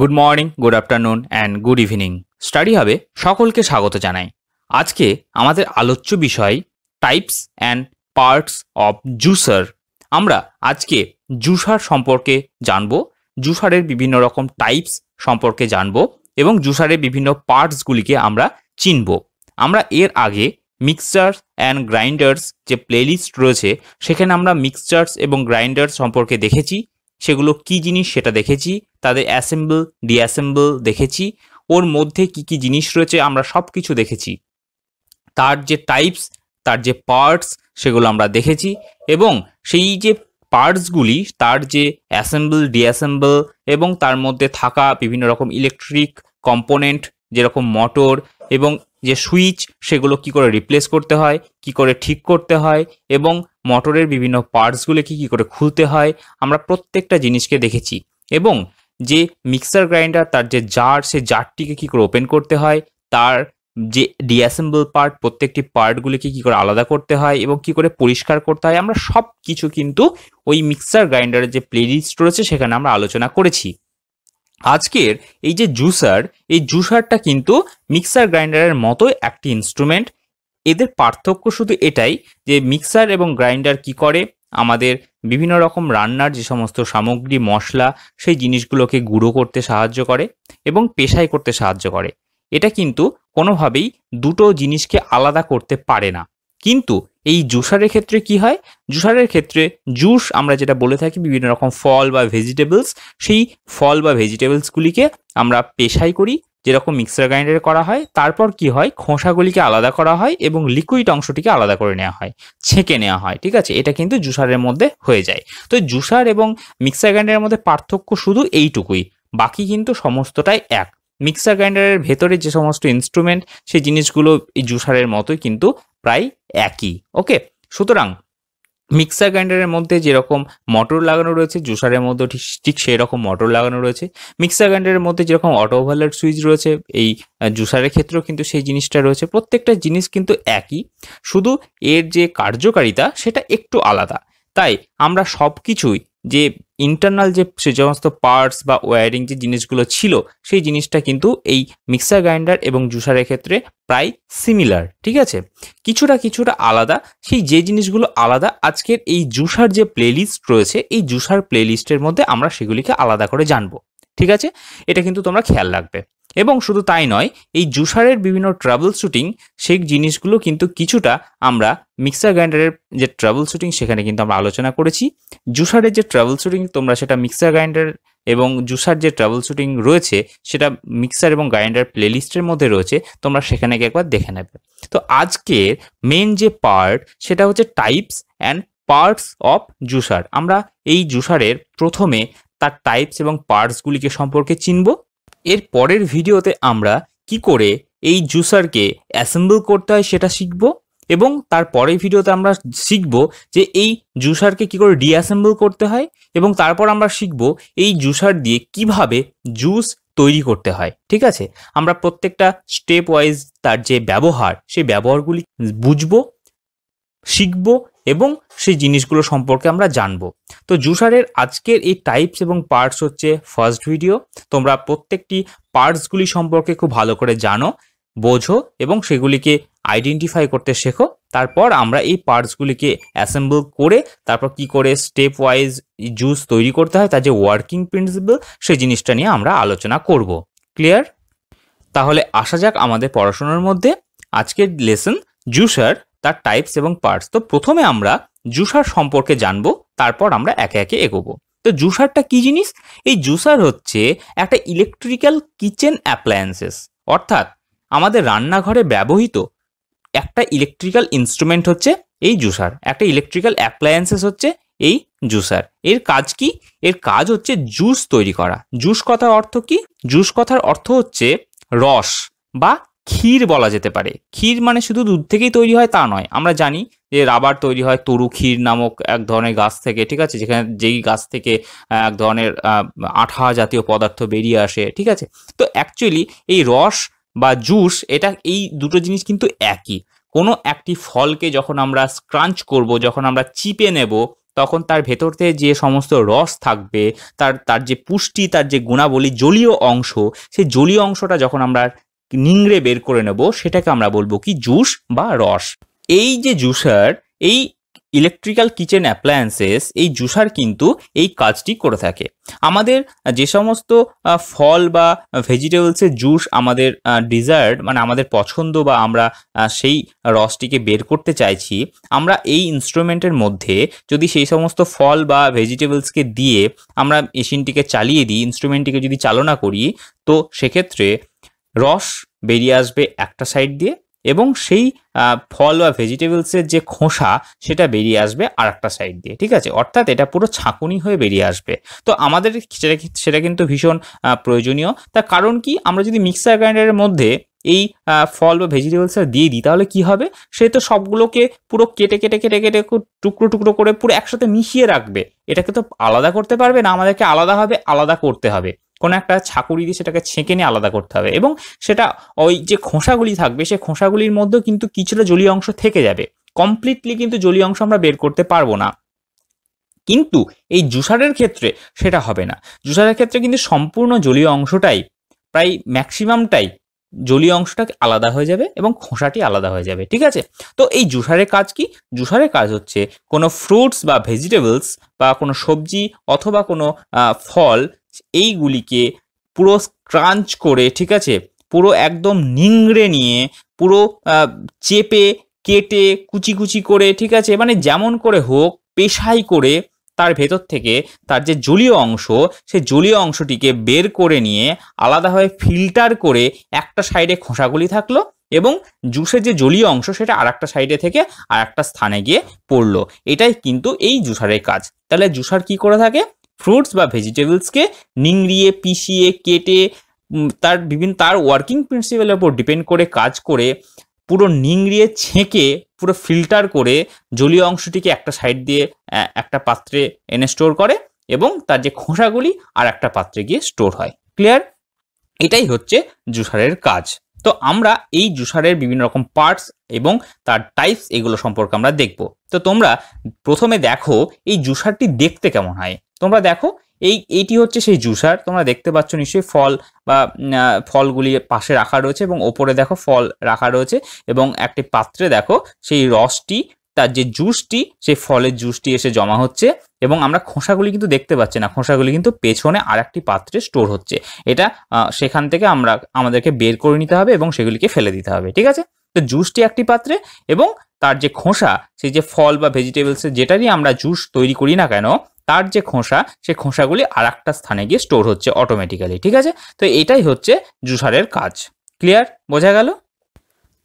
good morning good afternoon and good evening study হবে সকলকে স্বাগত জানাই আজকে আমাদের আলোচ্য বিষয় types and parts of juicer আমরা আজকে জুসার সম্পর্কে জানব জুসারের বিভিন্ন রকম টাইপস সম্পর্কে জানব এবং জুসারের বিভিন্ন পার্টসগুলিকে আমরা চিনব আমরা এর আগে মিক্সচার্স অ্যান্ড গ্রাইন্ডার্স যে প্লেলিস্ট রয়েছে সেখানে আমরা মিক্সচার্স এবং গ্রাইন্ডার্স সম্পর্কে দেখেছি সেগুলো কি জিনিস সেটা দেখেছি তাদের অ্যাসেম্বল ডিঅ্যাসেম্বল দেখেছি ওর মধ্যে কি কি জিনিস রয়েছে আমরা সব কিছু দেখেছি তার যে টাইপস তার যে পার্টস সেগুলো আমরা দেখেছি এবং সেই যে পার্টসগুলি তার যে অ্যাসেম্বল ডিঅ্যাসেম্বল এবং তার মধ্যে থাকা বিভিন্ন রকম ইলেকট্রিক কম্পোনেন্ট যেরকম মোটর এবং যে সুইচ সেগুলো কি করে রিপ্লেস করতে হয় কি করে ঠিক করতে হয় এবং মোটরের বিভিন্ন পার্টসগুলোকে কী করে খুলতে হয় আমরা প্রত্যেকটা জিনিসকে দেখেছি এবং যে মিক্সার গ্রাইন্ডার তার যে জার সে জারটিকে কী করে ওপেন করতে হয় তার যে ডিঅ্যাসেম্বল পার্ট প্রত্যেকটি পার্টগুলিকে কী করে আলাদা করতে হয় এবং কি করে পরিষ্কার করতে হয় আমরা সব কিছু কিন্তু ওই মিক্সার গ্রাইন্ডারের যে প্লেলিস্ট রয়েছে সেখানে আমরা আলোচনা করেছি আজকের এই যে জুসার এই জুসারটা কিন্তু মিক্সার গ্রাইন্ডারের মতো একটি ইনস্ট্রুমেন্ট এদের পার্থক্য শুধু এটাই যে মিক্সার এবং গ্রাইন্ডার কি করে আমাদের বিভিন্ন রকম রান্নার যে সমস্ত সামগ্রী মশলা সেই জিনিসগুলোকে গুঁড়ো করতে সাহায্য করে এবং পেশাই করতে সাহায্য করে এটা কিন্তু কোনোভাবেই দুটো জিনিসকে আলাদা করতে পারে না কিন্তু এই জুসারের ক্ষেত্রে কি হয় জুসারের ক্ষেত্রে জুস আমরা যেটা বলে থাকি বিভিন্ন রকম ফল বা ভেজিটেবলস সেই ফল বা ভেজিটেবলসগুলিকে আমরা পেশাই করি যেরকম মিক্সার গ্রাইন্ডারে করা হয় তারপর কি হয় খোসাগুলিকে আলাদা করা হয় এবং লিকুইড অংশটিকে আলাদা করে নেওয়া হয় ছেঁকে নেওয়া হয় ঠিক আছে এটা কিন্তু জুসারের মধ্যে হয়ে যায় তো জুসার এবং মিক্সার গ্রাইন্ডারের মধ্যে পার্থক্য শুধু এইটুকুই বাকি কিন্তু সমস্তটাই এক মিক্সার গ্রাইন্ডারের ভেতরে যে সমস্ত ইনস্ট্রুমেন্ট সেই জিনিসগুলো এই জুসারের মতোই কিন্তু প্রায় একই ওকে সুতরাং মিক্সার গ্রাইন্ডারের মধ্যে যেরকম মোটর লাগানো রয়েছে জুসারের মধ্যে ঠিক ঠিক সেরকম মোটর লাগানো রয়েছে মিক্সার গ্রাইন্ডারের মধ্যে যেরকম অটো ওভারলোড সুইচ রয়েছে এই জুসারের ক্ষেত্রেও কিন্তু সেই জিনিসটা রয়েছে প্রত্যেকটা জিনিস কিন্তু একই শুধু এর যে কার্যকারিতা সেটা একটু আলাদা তাই আমরা সব কিছুই যে ইন্টারনাল যে সে সমস্ত পার্টস বা ওয়ারিং যে জিনিসগুলো ছিল সেই জিনিসটা কিন্তু এই মিক্সার গ্রাইন্ডার এবং জুসারের ক্ষেত্রে প্রায় সিমিলার ঠিক আছে কিছুটা কিছুটা আলাদা সেই যে জিনিসগুলো আলাদা আজকের এই জুসার যে প্লেলিস্ট রয়েছে এই জুসার প্লেলিস্টের মধ্যে আমরা সেগুলিকে আলাদা করে জানবো ঠিক আছে এটা কিন্তু তোমরা খেয়াল রাখবে এবং শুধু তাই নয় এই জুসারের বিভিন্ন ট্রাভেল শ্যুটিং সেই জিনিসগুলো কিন্তু কিছুটা আমরা মিক্সার গ্রাইন্ডারের যে ট্রাভেল শ্যুটিং সেখানে কিন্তু আমরা আলোচনা করেছি জুসারের যে ট্রাভেল শ্যুটিং তোমরা সেটা মিক্সার গ্রাইন্ডার এবং জুসার যে ট্রাভেল শ্যুটিং রয়েছে সেটা মিক্সার এবং গ্রাইন্ডার প্লেলিস্টের মধ্যে রয়েছে তোমরা সেখানে গিয়ে একবার দেখে নেবে তো আজকের মেন যে পার্ট সেটা হচ্ছে types and parts of juicer আমরা এই জুসারের প্রথমে তার টাইপস এবং পার্টসগুলিকে সম্পর্কে চিনব এর পরের ভিডিওতে আমরা কি করে এই জুসারকে অ্যাসেম্বল করতে হয় সেটা শিখব এবং তার পরের ভিডিওতে আমরা শিখব যে এই জুসারকে কি করে ডিঅ্যাসেম্বল করতে হয় এবং তারপর আমরা শিখব এই জুসার দিয়ে কিভাবে জুস তৈরি করতে হয় ঠিক আছে আমরা প্রত্যেকটা স্টেপ ওয়াইজ তার যে ব্যবহার সেই ব্যবহারগুলি বুঝব শিখব এবং সেই জিনিসগুলো সম্পর্কে আমরা জানব তো জুসারের আজকের এই টাইপস এবং পার্টস হচ্ছে ফার্স্ট ভিডিও তোমরা প্রত্যেকটি পার্টসগুলি সম্পর্কে খুব ভালো করে জানো বোঝো এবং সেগুলিকে আইডেন্টিফাই করতে শেখো তারপর আমরা এই পার্টসগুলিকে অ্যাসেম্বল করে তারপর কি করে স্টেপ ওয়াইজ জুস তৈরি করতে হয় তার যে ওয়ার্কিং প্রিন্সিপাল সেই জিনিসটা নিয়ে আমরা আলোচনা করব ক্লিয়ার তাহলে আসা যাক আমাদের পড়াশোনার মধ্যে আজকের লেসন জুসার তার টাইপস এবং পার্টস তো প্রথমে আমরা জুসার সম্পর্কে জানবো তারপর আমরা একে একে এগোবো তো জুসারটা কি জিনিস এই জুসার হচ্ছে একটা ইলেকট্রিক্যাল কিচেন অ্যাপ্লায়েন্সেস অর্থাৎ আমাদের রান্নাঘরে ব্যবহৃত একটা ইলেকট্রিক্যাল ইনস্ট্রুমেন্ট হচ্ছে এই জুসার একটা ইলেকট্রিক্যাল অ্যাপ্লায়েন্সেস হচ্ছে এই জুসার এর কাজ কি এর কাজ হচ্ছে জুস তৈরি করা জুস কথার অর্থ কি জুস কথার অর্থ হচ্ছে রস বা ক্ষীর বলা যেতে পারে ক্ষীর মানে শুধু দুধ থেকেই তৈরি হয় তা নয় আমরা জানি যে রাবার তৈরি হয় তরু ক্ষীর নামক এক ধরনের গাছ থেকে ঠিক আছে যেখানে যেই গাছ থেকে এক ধরনের আঠা জাতীয় পদার্থ বেরিয়ে আসে ঠিক আছে তো অ্যাকচুয়ালি এই রস বা জুস এটা এই দুটো জিনিস কিন্তু একই কোনো একটি ফলকে যখন আমরা স্ক্রাঞ্চ করব যখন আমরা চিপে নেব তখন তার ভেতরতে যে সমস্ত রস থাকবে তার তার যে পুষ্টি তার যে গুণাবলী জলীয় অংশ সেই জলীয় অংশটা যখন আমরা নিংড়ে বের করে নেব সেটাকে আমরা বলবো কি জুস বা রস এই যে জুসার এই ইলেকট্রিক্যাল কিচেন অ্যাপ্লায়েন্সেস এই জুসার কিন্তু এই কাজটি করে থাকে আমাদের যে সমস্ত ফল বা ভেজিটেবলসের জুস আমাদের ডিজার্ট মানে আমাদের পছন্দ বা আমরা সেই রসটিকে বের করতে চাইছি আমরা এই ইনস্ট্রুমেন্টের মধ্যে যদি সেই সমস্ত ফল বা ভেজিটেবলসকে দিয়ে আমরা মেশিনটিকে চালিয়ে দিই ইনস্ট্রুমেন্টটিকে যদি চালনা করি তো সেক্ষেত্রে রস বেরিয়ে আসবে একটা সাইড দিয়ে এবং সেই ফল বা ভেজিটেবলসের যে খোসা সেটা বেরিয়ে আসবে আর একটা সাইড দিয়ে ঠিক আছে অর্থাৎ এটা পুরো ছাঁকুনি হয়ে বেরিয়ে আসবে তো আমাদের সেটা সেটা কিন্তু ভীষণ প্রয়োজনীয় তার কারণ কি আমরা যদি মিক্সার গ্রাইন্ডারের মধ্যে এই ফল বা ভেজিটেবলসটা দিয়ে দিই তাহলে কী হবে সে তো সবগুলোকে পুরো কেটে কেটে কেটে কেটে টুকরো টুকরো করে পুরো একসাথে মিশিয়ে রাখবে এটাকে তো আলাদা করতে পারবে না আমাদেরকে আলাদাভাবে আলাদা করতে হবে কোনো একটা ছাকুরি দিয়ে সেটাকে ছেঁকে নিয়ে আলাদা করতে হবে এবং সেটা ওই যে খোসাগুলি থাকবে সে খোসাগুলির মধ্যেও কিন্তু কিছুটা জলীয় অংশ থেকে যাবে কমপ্লিটলি কিন্তু জলীয় অংশ আমরা বের করতে পারবো না কিন্তু এই জুসারের ক্ষেত্রে সেটা হবে না জুসারের ক্ষেত্রে কিন্তু সম্পূর্ণ জলীয় অংশটাই প্রায় ম্যাক্সিমামটাই জলীয় অংশটা আলাদা হয়ে যাবে এবং খোসাটি আলাদা হয়ে যাবে ঠিক আছে তো এই জুসারের কাজ কি জুসারের কাজ হচ্ছে কোনো ফ্রুটস বা ভেজিটেবলস বা কোনো সবজি অথবা কোনো ফল এইগুলিকে পুরো ক্রাঞ্চ করে ঠিক আছে পুরো একদম নিংড়ে নিয়ে পুরো চেপে কেটে কুচি কুচি করে ঠিক আছে মানে যেমন করে হোক পেশাই করে তার ভেতর থেকে তার যে জলীয় অংশ সেই জলীয় অংশটিকে বের করে নিয়ে আলাদাভাবে ফিল্টার করে একটা সাইডে খোসাগুলি থাকলো এবং জুসের যে জলীয় অংশ সেটা আর একটা সাইডে থেকে আর একটা স্থানে গিয়ে পড়লো এটাই কিন্তু এই জুসারের কাজ তাহলে জুসার কি করে থাকে ফ্রুটস বা ভেজিটেবলসকে নিংড়িয়ে পিষিয়ে কেটে তার বিভিন্ন তার ওয়ার্কিং প্রিন্সিপালের উপর ডিপেন্ড করে কাজ করে পুরো নিংড়িয়ে ছেঁকে পুরো ফিল্টার করে জলীয় অংশটিকে একটা সাইড দিয়ে একটা পাত্রে এনে স্টোর করে এবং তার যে খোসাগুলি আর একটা পাত্রে গিয়ে স্টোর হয় ক্লিয়ার এটাই হচ্ছে জুসারের কাজ তো আমরা এই জুসারের বিভিন্ন রকম পার্টস এবং তার টাইপস এগুলো সম্পর্কে আমরা দেখব তো তোমরা প্রথমে দেখো এই জুসারটি দেখতে কেমন হয় তোমরা দেখো এই এইটি হচ্ছে সেই জুসার তোমরা দেখতে পাচ্ছ নিশ্চয়ই ফল বা ফলগুলি পাশে রাখা রয়েছে এবং ওপরে দেখো ফল রাখা রয়েছে এবং একটি পাত্রে দেখো সেই রসটি তার যে জুসটি সেই ফলের জুসটি এসে জমা হচ্ছে এবং আমরা খোসাগুলি কিন্তু দেখতে পাচ্ছি না খোসাগুলি কিন্তু পেছনে আর একটি পাত্রে স্টোর হচ্ছে এটা সেখান থেকে আমরা আমাদেরকে বের করে নিতে হবে এবং সেগুলিকে ফেলে দিতে হবে ঠিক আছে তো জুসটি একটি পাত্রে এবং তার যে খোসা সেই যে ফল বা ভেজিটেবলসের যেটারই আমরা জুস তৈরি করি না কেন তার যে খোসা সে খোসাগুলি আর একটা স্থানে গিয়ে স্টোর হচ্ছে অটোমেটিক্যালি ঠিক আছে তো এটাই হচ্ছে জুসারের কাজ ক্লিয়ার বোঝা গেল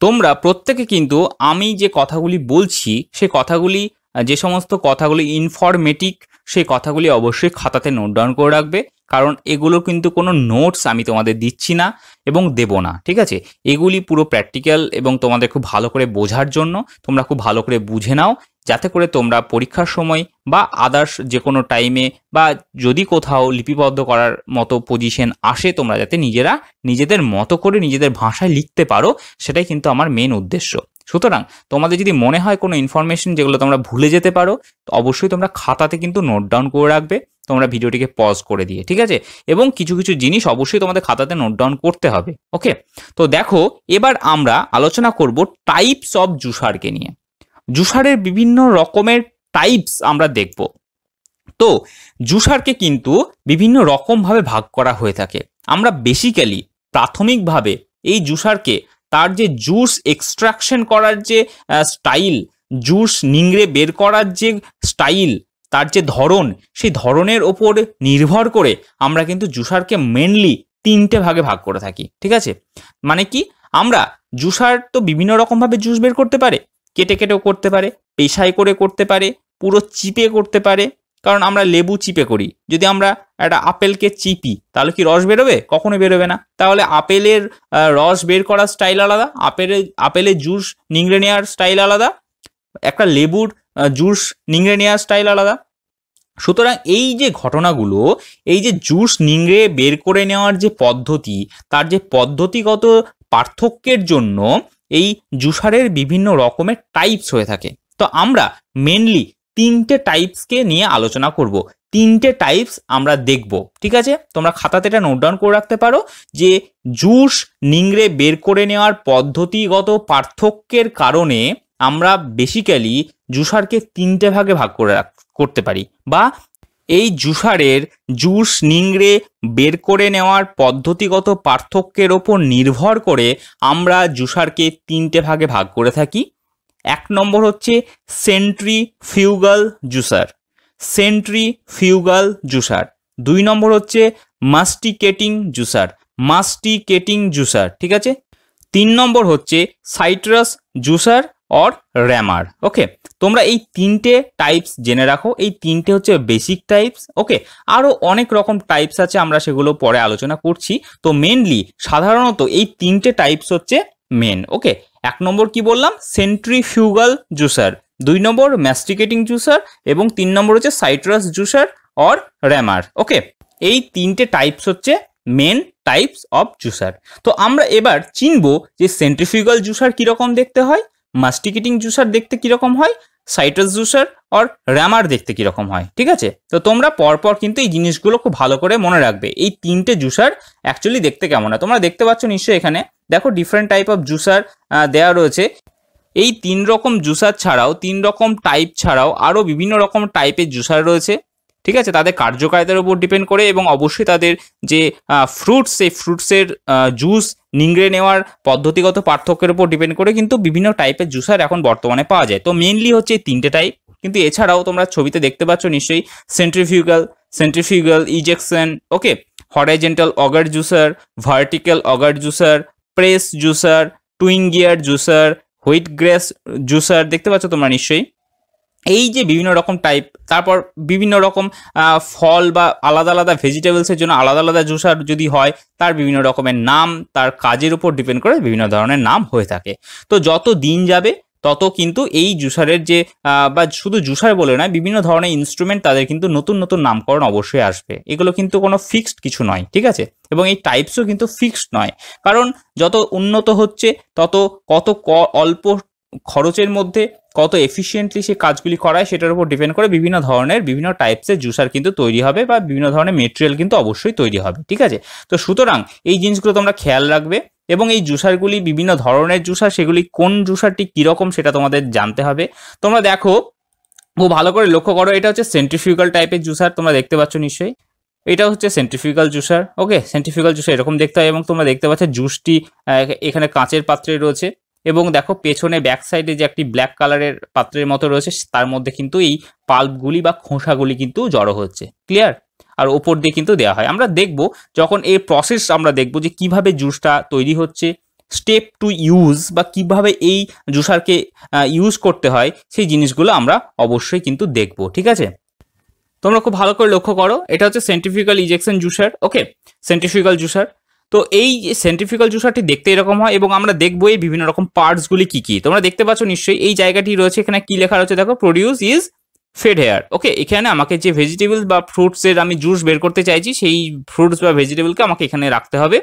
তোমরা প্রত্যেকে কিন্তু আমি যে কথাগুলি বলছি সে কথাগুলি যে সমস্ত কথাগুলি ইনফরমেটিক সেই কথাগুলি অবশ্যই খাতাতে নোট ডাউন করে রাখবে কারণ এগুলো কিন্তু কোনো নোটস আমি তোমাদের দিচ্ছি না এবং দেব না ঠিক আছে এগুলি পুরো প্র্যাকটিক্যাল এবং তোমাদের খুব ভালো করে বোঝার জন্য তোমরা খুব ভালো করে বুঝে নাও যাতে করে তোমরা পরীক্ষার সময় বা আদার্স যে কোনো টাইমে বা যদি কোথাও লিপিবদ্ধ করার মতো পজিশন আসে তোমরা যাতে নিজেরা নিজেদের মতো করে নিজেদের ভাষায় লিখতে পারো সেটাই কিন্তু আমার মেন উদ্দেশ্য সুতরাং তোমাদের যদি মনে হয় কোনো ইনফরমেশন যেগুলো তোমরা ভুলে যেতে পারো অবশ্যই তোমরা খাতাতে কিন্তু নোট ডাউন করে রাখবে তোমরা ভিডিওটিকে পজ করে দিয়ে ঠিক আছে এবং কিছু কিছু জিনিস অবশ্যই তোমাদের খাতাতে নোট ডাউন করতে হবে ওকে তো দেখো এবার আমরা আলোচনা করব টাইপস অফ জুসারকে নিয়ে জুসারের বিভিন্ন রকমের টাইপস আমরা দেখব তো জুসারকে কিন্তু বিভিন্ন রকমভাবে ভাগ করা হয়ে থাকে আমরা বেসিক্যালি প্রাথমিকভাবে এই জুসারকে তার যে জুস এক্সট্রাকশন করার যে স্টাইল জুস নিংড়ে বের করার যে স্টাইল তার যে ধরন সেই ধরনের ওপর নির্ভর করে আমরা কিন্তু জুসারকে মেনলি তিনটে ভাগে ভাগ করে থাকি ঠিক আছে মানে কি আমরা জুসার তো বিভিন্ন রকমভাবে জুস বের করতে পারে কেটে কেটেও করতে পারে পেশায় করে করতে পারে পুরো চিপে করতে পারে কারণ আমরা লেবু চিপে করি যদি আমরা একটা আপেলকে চিপি তাহলে কি রস বেরোবে কখনো বেরোবে না তাহলে আপেলের রস বের করার স্টাইল আলাদা আপেলের আপেলের জুস নিংড়ে নেওয়ার স্টাইল আলাদা একটা লেবুর জুস নিংড়ে নেওয়ার স্টাইল আলাদা সুতরাং এই যে ঘটনাগুলো এই যে জুস নিংড়ে বের করে নেওয়ার যে পদ্ধতি তার যে পদ্ধতিগত পার্থক্যের জন্য এই জুসারের বিভিন্ন রকমের টাইপস হয়ে থাকে তো আমরা মেনলি তিনটে টাইপসকে নিয়ে আলোচনা করব তিনটে টাইপস আমরা দেখব ঠিক আছে তোমরা খাতাতে এটা নোট ডাউন করে রাখতে পারো যে জুস নিংড়ে বের করে নেওয়ার পদ্ধতিগত পার্থক্যের কারণে আমরা বেসিক্যালি জুসারকে তিনটে ভাগে ভাগ করে করতে পারি বা এই জুসারের জুস নিংড়ে বের করে নেওয়ার পদ্ধতিগত পার্থক্যের ওপর নির্ভর করে আমরা জুসারকে তিনটে ভাগে ভাগ করে থাকি এক নম্বর হচ্ছে centrifugal juicer centrifugal juicer দুই নম্বর হচ্ছে মাস্টিকেটিং জুসার মাস্টিকেটিং জুসার ঠিক আছে তিন নম্বর হচ্ছে citrus juicer or reamer okay তোমরা এই তিনটে টাইপস জেনে রাখো এই তিনটে হচ্ছে বেসিক টাইপস ওকে আরও অনেক রকম টাইপস আছে আমরা সেগুলো পরে আলোচনা করছি তো মেনলি সাধারণত এই তিনটে টাইপস হচ্ছে মেন ওকে এক নম্বর কি বললাম সেন্ট্রিফিউগাল জুসার দুই নম্বর ম্যাস্টিকেটিং জুসার এবং তিন নম্বর হচ্ছে citrus juicer or reamer okay এই তিনটে টাইপস হচ্ছে মেন টাইপস অফ জুসার তো আমরা এবার চিনব যে সেন্ট্রিফিউগাল জুসার কীরকম দেখতে হয় মাস্টিকেটিং জুসার দেখতে কীরকম হয় সাইট্রাস জুসার অর র্যামার দেখতে কীরকম হয় ঠিক আছে তো তোমরা পরপর কিন্তু এই জিনিসগুলো খুব ভালো করে মনে রাখবে এই তিনটে জুসার অ্যাকচুয়ালি দেখতে কেমন হয় তোমরা দেখতে পাচ্ছ নিশ্চয়ই এখানে দেখো ডিফারেন্ট টাইপ অফ জুসার দেওয়া রয়েছে এই তিন রকম জুসার ছাড়াও তিন রকম টাইপ ছাড়াও আরও বিভিন্ন রকম টাইপের জুসার রয়েছে ঠিক আছে তাদের কার্যকারিতার উপর ডিপেন্ড করে এবং অবশ্যই তাদের যে ফ্রুটস সেই ফ্রুটসের জুস নিংড়ে নেওয়ার পদ্ধতিগত পার্থক্যের উপর ডিপেন্ড করে কিন্তু বিভিন্ন টাইপের জুসার এখন বর্তমানে পাওয়া যায় তো মেনলি হচ্ছে এই তিনটে টাইপ কিন্তু এছাড়াও তোমরা ছবিতে দেখতে পাচ্ছ নিশ্চয়ই centrifugal centrifugal ejection okay horizontal auger juicer vertical auger juicer press juicer twin gear juicer wheat grass juicer দেখতে পাচ্ছ তোমরা নিশ্চয়ই এই যে বিভিন্ন রকম টাইপ তারপর বিভিন্ন রকম ফল বা আলাদা আলাদা ভেজিটেবলসের জন্য আলাদা আলাদা জুসার যদি হয় তার বিভিন্ন রকমের নাম তার কাজের উপর ডিপেন্ড করে বিভিন্ন ধরনের নাম হয়ে থাকে তো যত দিন যাবে তত কিন্তু এই জুসারের যে বা শুধু জুসার বলে নয় বিভিন্ন ধরনের ইনস্ট্রুমেন্ট তাদের কিন্তু নতুন নতুন নামকরণ অবশ্যই আসবে এগুলো কিন্তু কোনো ফিক্সড কিছু নয় ঠিক আছে এবং এই টাইপসও কিন্তু ফিক্সড নয় কারণ যত উন্নত হচ্ছে তত কত অল্প খরচের মধ্যে কত এফিসিয়েন্টলি সে কাজগুলি করায় সেটার উপর ডিপেন্ড করে বিভিন্ন ধরনের বিভিন্ন টাইপসের জুসার কিন্তু তৈরি হবে বা বিভিন্ন ধরনের মেটেরিয়াল কিন্তু অবশ্যই তৈরি হবে ঠিক আছে তো সুতরাং এই জিনিসগুলো তোমরা খেয়াল রাখবে এবং এই জুসারগুলি বিভিন্ন ধরনের জুসার সেগুলি কোন জুসারটি কীরকম সেটা তোমাদের জানতে হবে তোমরা দেখো খুব ভালো করে লক্ষ্য করো এটা হচ্ছে সেন্ট্রিফিউগাল টাইপের জুসার তোমরা দেখতে পাচ্ছ নিশ্চয়ই এটা হচ্ছে centrifugal juicer okay centrifugal juicer এরকম দেখতে হয় এবং তোমরা দেখতে পাচ্ছ জুসটি এখানে কাঁচের পাত্রে রয়েছে এবং দেখো পেছনে ব্যাক সাইডে যে একটি ব্ল্যাক কালারের পাত্রের মতো রয়েছে তার মধ্যে কিন্তু এই পাল্পগুলি বা খোসাগুলি কিন্তু জড়ো হচ্ছে ক্লিয়ার আর ওপর দিয়ে কিন্তু দেওয়া হয় আমরা দেখব যখন এই প্রসেস আমরা দেখব যে কিভাবে জুসটা তৈরি হচ্ছে স্টেপ টু ইউজ বা কিভাবে এই জুসারকে ইউজ করতে হয় সেই জিনিসগুলো আমরা অবশ্যই কিন্তু দেখব ঠিক আছে তোমরা খুব ভালো করে লক্ষ্য করো এটা হচ্ছে centrifugal ejection juicer okay centrifugal juicer তো এই সেন্ট্রিফিক্যাল জুসারটি দেখতে এরকম হয় এবং আমরা দেখবো এই বিভিন্ন রকম পার্টসগুলি কী কী তোমরা দেখতে পাচ্ছ নিশ্চয়ই এই জায়গাটি রয়েছে এখানে কী লেখা রয়েছে দেখো produce is fed here okay এখানে আমাকে যে ভেজিটেবলস বা ফ্রুটসের আমি জুস বের করতে চাইছি সেই ফ্রুটস বা ভেজিটেবলকে আমাকে এখানে রাখতে হবে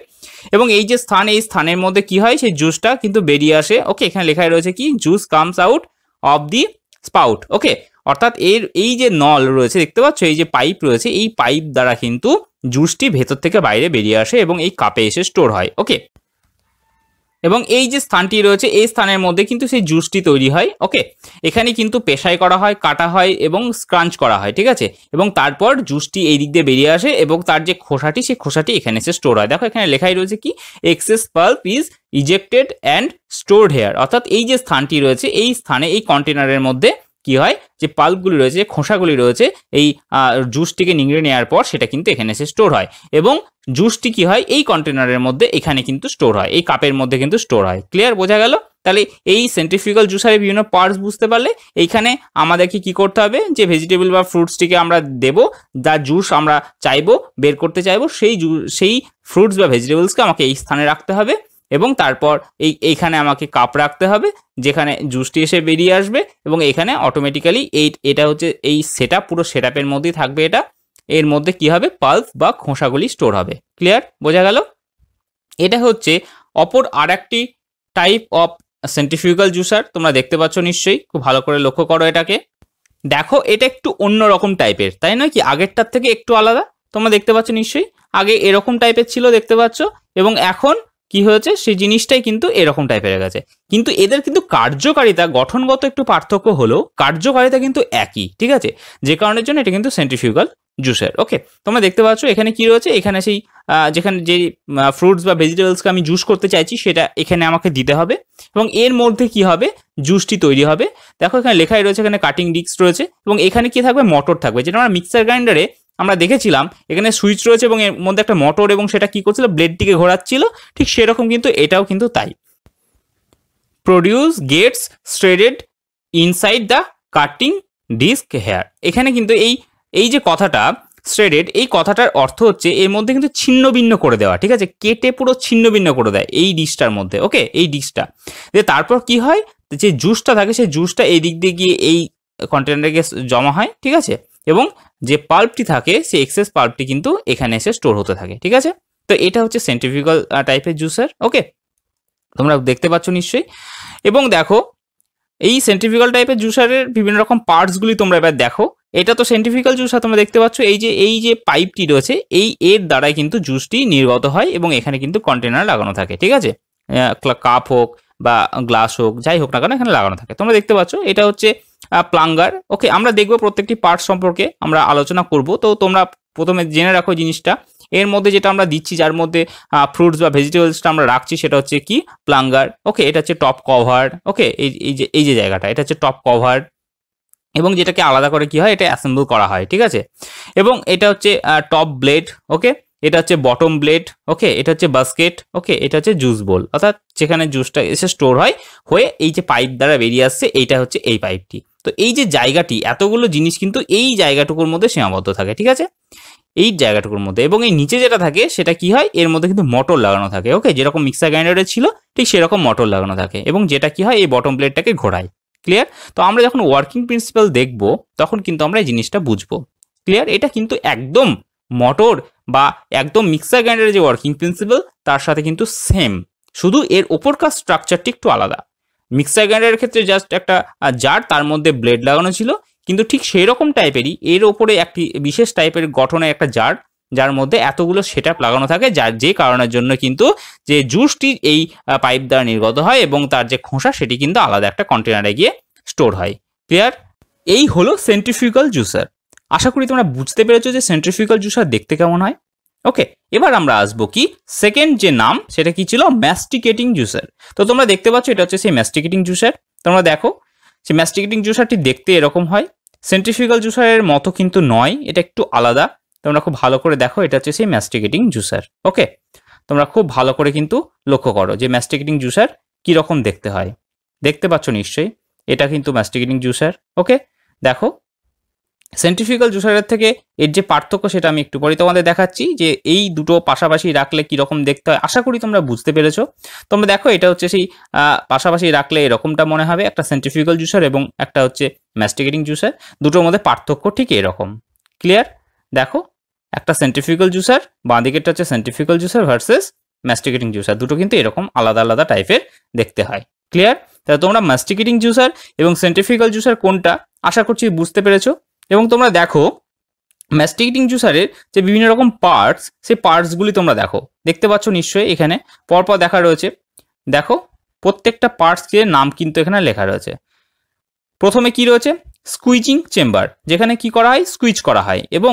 এবং এই যে স্থান এই স্থানের মধ্যে কি হয় সেই জুসটা কিন্তু বেরিয়ে আসে ওকে এখানে লেখাই রয়েছে কি juice comes out of the spout okay অর্থাৎ এর এই যে নল রয়েছে দেখতে পাচ্ছ এই যে পাইপ রয়েছে এই পাইপ দ্বারা কিন্তু জুসটি ভেতর থেকে বাইরে বেরিয়ে আসে এবং এই কাপে এসে স্টোর হয় ওকে এবং এই যে স্থানটি রয়েছে এই স্থানের মধ্যে কিন্তু সেই জুসটি তৈরি হয় ওকে এখানে কিন্তু পেশাই করা হয় কাটা হয় এবং স্ক্রাঞ্চ করা হয় ঠিক আছে এবং তারপর জুসটি এই দিক দিয়ে বেরিয়ে আসে এবং তার যে খোসাটি সেই খোসাটি এখানে এসে স্টোর হয় দেখো এখানে লেখাই রয়েছে কি excess pulp is ejected and stored here অর্থাৎ এই যে স্থানটি রয়েছে এই স্থানে এই কন্টেনারের মধ্যে কি হয় যে পাল্পগুলি রয়েছে খোসাগুলি রয়েছে এই জুসটিকে নিংড়ে নেওয়ার পর সেটা কিন্তু এখানে এসে স্টোর হয় এবং জুসটি কি হয় এই কন্টেনারের মধ্যে এখানে কিন্তু স্টোর হয় এই কাপের মধ্যে কিন্তু স্টোর হয় ক্লিয়ার বোঝা গেল তাহলে এই সেন্ট্রিফিক্যাল জুসারের বিভিন্ন পার্টস বুঝতে পারলে এইখানে আমাদেরকে কি করতে হবে যে ভেজিটেবল বা ফ্রুটসটিকে আমরা দেব যা জুস আমরা চাইবো বের করতে চাইবো সেই সেই ফ্রুটস বা ভেজিটেবলসকে আমাকে এই স্থানে রাখতে হবে এবং তারপর এই এইখানে আমাকে কাপ রাখতে হবে যেখানে জুসটি এসে বেরিয়ে আসবে এবং এখানে অটোমেটিক্যালি এই এটা হচ্ছে এই সেট পুরো সেট মধ্যেই থাকবে এটা এর মধ্যে কি হবে পাল্প বা খোসাগুলি স্টোর হবে ক্লিয়ার বোঝা গেল এটা হচ্ছে অপর আর একটি টাইপ অফ সেন্ট্রিফিউগাল জুসার তোমরা দেখতে পাচ্ছ নিশ্চয়ই খুব ভালো করে লক্ষ্য করো এটাকে দেখো এটা একটু অন্য রকম টাইপের তাই নয় কি আগেরটার থেকে একটু আলাদা তোমরা দেখতে পাচ্ছ নিশ্চয়ই আগে এরকম টাইপের ছিল দেখতে পাচ্ছ এবং এখন কি হয়েছে সেই জিনিসটাই কিন্তু এরকম টাইপের গেছে কিন্তু এদের কিন্তু কার্যকারিতা গঠনগত একটু পার্থক্য হলেও কার্যকারিতা কিন্তু একই ঠিক আছে যে কারণের জন্য এটা কিন্তু সেন্ট্রিফিউগাল জুসের ওকে তোমরা দেখতে পাচ্ছ এখানে কি রয়েছে এখানে সেই যেখানে যে ফ্রুটস বা ভেজিটেবলসকে আমি জুস করতে চাইছি সেটা এখানে আমাকে দিতে হবে এবং এর মধ্যে কি হবে জুসটি তৈরি হবে দেখো এখানে লেখাই রয়েছে এখানে কাটিং ডিস্ক রয়েছে এবং এখানে কি থাকবে মটর থাকবে যেটা আমরা মিক্সার গ্রাইন্ডারে আমরা দেখেছিলাম এখানে সুইচ রয়েছে এবং এর মধ্যে একটা মোটর এবং সেটা কি করছিল ব্লেডটিকে ঘোরাচ্ছিল ঠিক সেরকম কিন্তু এটাও কিন্তু তাই produce gets shredded inside the cutting disc here এখানে কিন্তু এই এই যে কথাটা স্ট্রেডেড এই কথাটার অর্থ হচ্ছে এর মধ্যে কিন্তু ছিন্ন ভিন্ন করে দেওয়া ঠিক আছে কেটে পুরো ছিন্ন ভিন্ন করে দেয় এই ডিশটার মধ্যে ওকে এই ডিশটা দিয়ে তারপর কি হয় যে জুসটা থাকে সেই জুসটা এই দিক দিয়ে গিয়ে এই কন্টেনারে গিয়ে জমা হয় ঠিক আছে এবং যে পাল্পটি থাকে সেই এক্সেস পাল্পটি কিন্তু এখানে এসে স্টোর হতে থাকে ঠিক আছে তো এটা হচ্ছে সেন্ট্রিফিউগাল টাইপের জুসার ওকে তোমরা দেখতে পাচ্ছ নিশ্চয়ই এবং দেখো এই সেন্ট্রিফিউগাল টাইপের জুসারের বিভিন্ন রকম পার্টসগুলি তোমরা এবার দেখো এটা তো সেন্ট্রিফিক্যাল জুসার তোমরা দেখতে পাচ্ছ এই যে এই যে পাইপটি রয়েছে এই এর দ্বারাই কিন্তু জুসটি নির্গত হয় এবং এখানে কিন্তু কন্টেনার লাগানো থাকে ঠিক আছে কাপ হোক বা গ্লাস হোক যাই হোক না কেন এখানে লাগানো থাকে তোমরা দেখতে পাচ্ছ এটা হচ্ছে প্লাঙ্গার ওকে আমরা দেখব প্রত্যেকটি পার্ট সম্পর্কে আমরা আলোচনা করব তো তোমরা প্রথমে জেনে রাখো জিনিসটা এর মধ্যে যেটা আমরা দিচ্ছি যার মধ্যে ফ্রুটস বা ভেজিটেবলসটা আমরা রাখছি সেটা হচ্ছে কি প্লাঙ্গার ওকে এটা হচ্ছে টপ কভার ওকে এই যে এই যে জায়গাটা এটা হচ্ছে টপ কভার এবং যেটাকে আলাদা করে কি হয় এটা অ্যাসেম্বল করা হয় ঠিক আছে এবং এটা হচ্ছে টপ ব্লেড ওকে এটা হচ্ছে বটম ব্লেড ওকে এটা হচ্ছে বাস্কেট ওকে এটা হচ্ছে জুস বোল অর্থাৎ যেখানে জুসটা এসে স্টোর হয় হয়ে এই যে পাইপ দ্বারা বেরিয়ে আসছে এইটা হচ্ছে এই পাইপটি তো এই যে জায়গাটি এতগুলো জিনিস কিন্তু এই জায়গাটুকুর মধ্যে সীমাবদ্ধ থাকে ঠিক আছে এই জায়গাটুকুর মধ্যে এবং এই নিচে যেটা থাকে সেটা কি হয় এর মধ্যে কিন্তু মোটর লাগানো থাকে ওকে যেরকম মিক্সার গ্রাইন্ডারে ছিল ঠিক সেরকম মোটর লাগানো থাকে এবং যেটা কি হয় এই বটম প্লেটটাকে ঘোরায় ক্লিয়ার তো আমরা যখন ওয়ার্কিং প্রিন্সিপাল দেখব তখন কিন্তু আমরা এই জিনিসটা বুঝবো ক্লিয়ার এটা কিন্তু একদম মোটর বা একদম মিক্সার গ্রাইন্ডারের যে ওয়ার্কিং প্রিন্সিপাল তার সাথে কিন্তু সেম শুধু এর ওপরকার স্ট্রাকচারটি একটু আলাদা মিক্সার গ্রাইন্ডারের ক্ষেত্রে জাস্ট একটা জার তার মধ্যে ব্লেড লাগানো ছিল কিন্তু ঠিক সেই রকম টাইপেরই এর ওপরে একটি বিশেষ টাইপের গঠনে একটা জার যার মধ্যে এতগুলো আপ লাগানো থাকে যার যে কারণের জন্য কিন্তু যে জুসটি এই পাইপ দ্বারা নির্গত হয় এবং তার যে খোসা সেটি কিন্তু আলাদা একটা কন্টেনারে গিয়ে স্টোর হয় ক্লিয়ার এই হলো সেন্ট্রিফিউগাল জুসার আশা করি তোমরা বুঝতে পেরেছো যে সেন্ট্রিফিউগাল জুসার দেখতে কেমন হয় ওকে এবার আমরা আসবো কি সেকেন্ড যে নাম সেটা কি ছিল ম্যাস্টিকেটিং জুসার তো তোমরা দেখতে পাচ্ছ এটা হচ্ছে সেই ম্যাস্টিকেটিং জুসার তোমরা দেখো সেই ম্যাস্টিকেটিং জুসারটি দেখতে এরকম হয় সেন্ট্রিফিউগাল জুসারের মতো কিন্তু নয় এটা একটু আলাদা তোমরা খুব ভালো করে দেখো এটা হচ্ছে সেই ম্যাস্টিকেটিং জুসার ওকে তোমরা খুব ভালো করে কিন্তু লক্ষ্য করো যে ম্যাস্টিকেটিং জুসার কীরকম দেখতে হয় দেখতে পাচ্ছ নিশ্চয়ই এটা কিন্তু ম্যাস্টিকেটিং জুসার ওকে দেখো সেন্ট্রিফিক্যাল জুসারের থেকে এর যে পার্থক্য সেটা আমি একটু পরে তোমাদের দেখাচ্ছি যে এই দুটো পাশাপাশি রাখলে কীরকম দেখতে হয় আশা করি তোমরা বুঝতে পেরেছো তোমরা দেখো এটা হচ্ছে সেই পাশাপাশি রাখলে এরকমটা মনে হবে একটা সেন্ট্রিফিক্যাল জুসার এবং একটা হচ্ছে ম্যাস্টিকেটিং জুসার দুটোর মধ্যে পার্থক্য ঠিক এরকম ক্লিয়ার দেখো একটা সেন্ট্রিফিক্যাল জুসার বাঁ দিকেরটা হচ্ছে centrifugal juicer versus masticating juicer দুটো কিন্তু এরকম আলাদা আলাদা টাইপের দেখতে হয় ক্লিয়ার তাহলে তোমরা ম্যাস্টিকেটিং জুসার এবং সেন্ট্রিফিক্যাল জুসার কোনটা আশা করছি বুঝতে পেরেছো এবং তোমরা দেখো ম্যাস্টিকেটিং জুসারের যে বিভিন্ন রকম পার্টস সেই পার্টসগুলি তোমরা দেখো দেখতে পাচ্ছ নিশ্চয়ই এখানে পরপর দেখা রয়েছে দেখো প্রত্যেকটা পার্টসের নাম কিন্তু এখানে লেখা রয়েছে প্রথমে কি রয়েছে স্কুইজিং চেম্বার যেখানে কি করা হয় স্কুইজ করা হয় এবং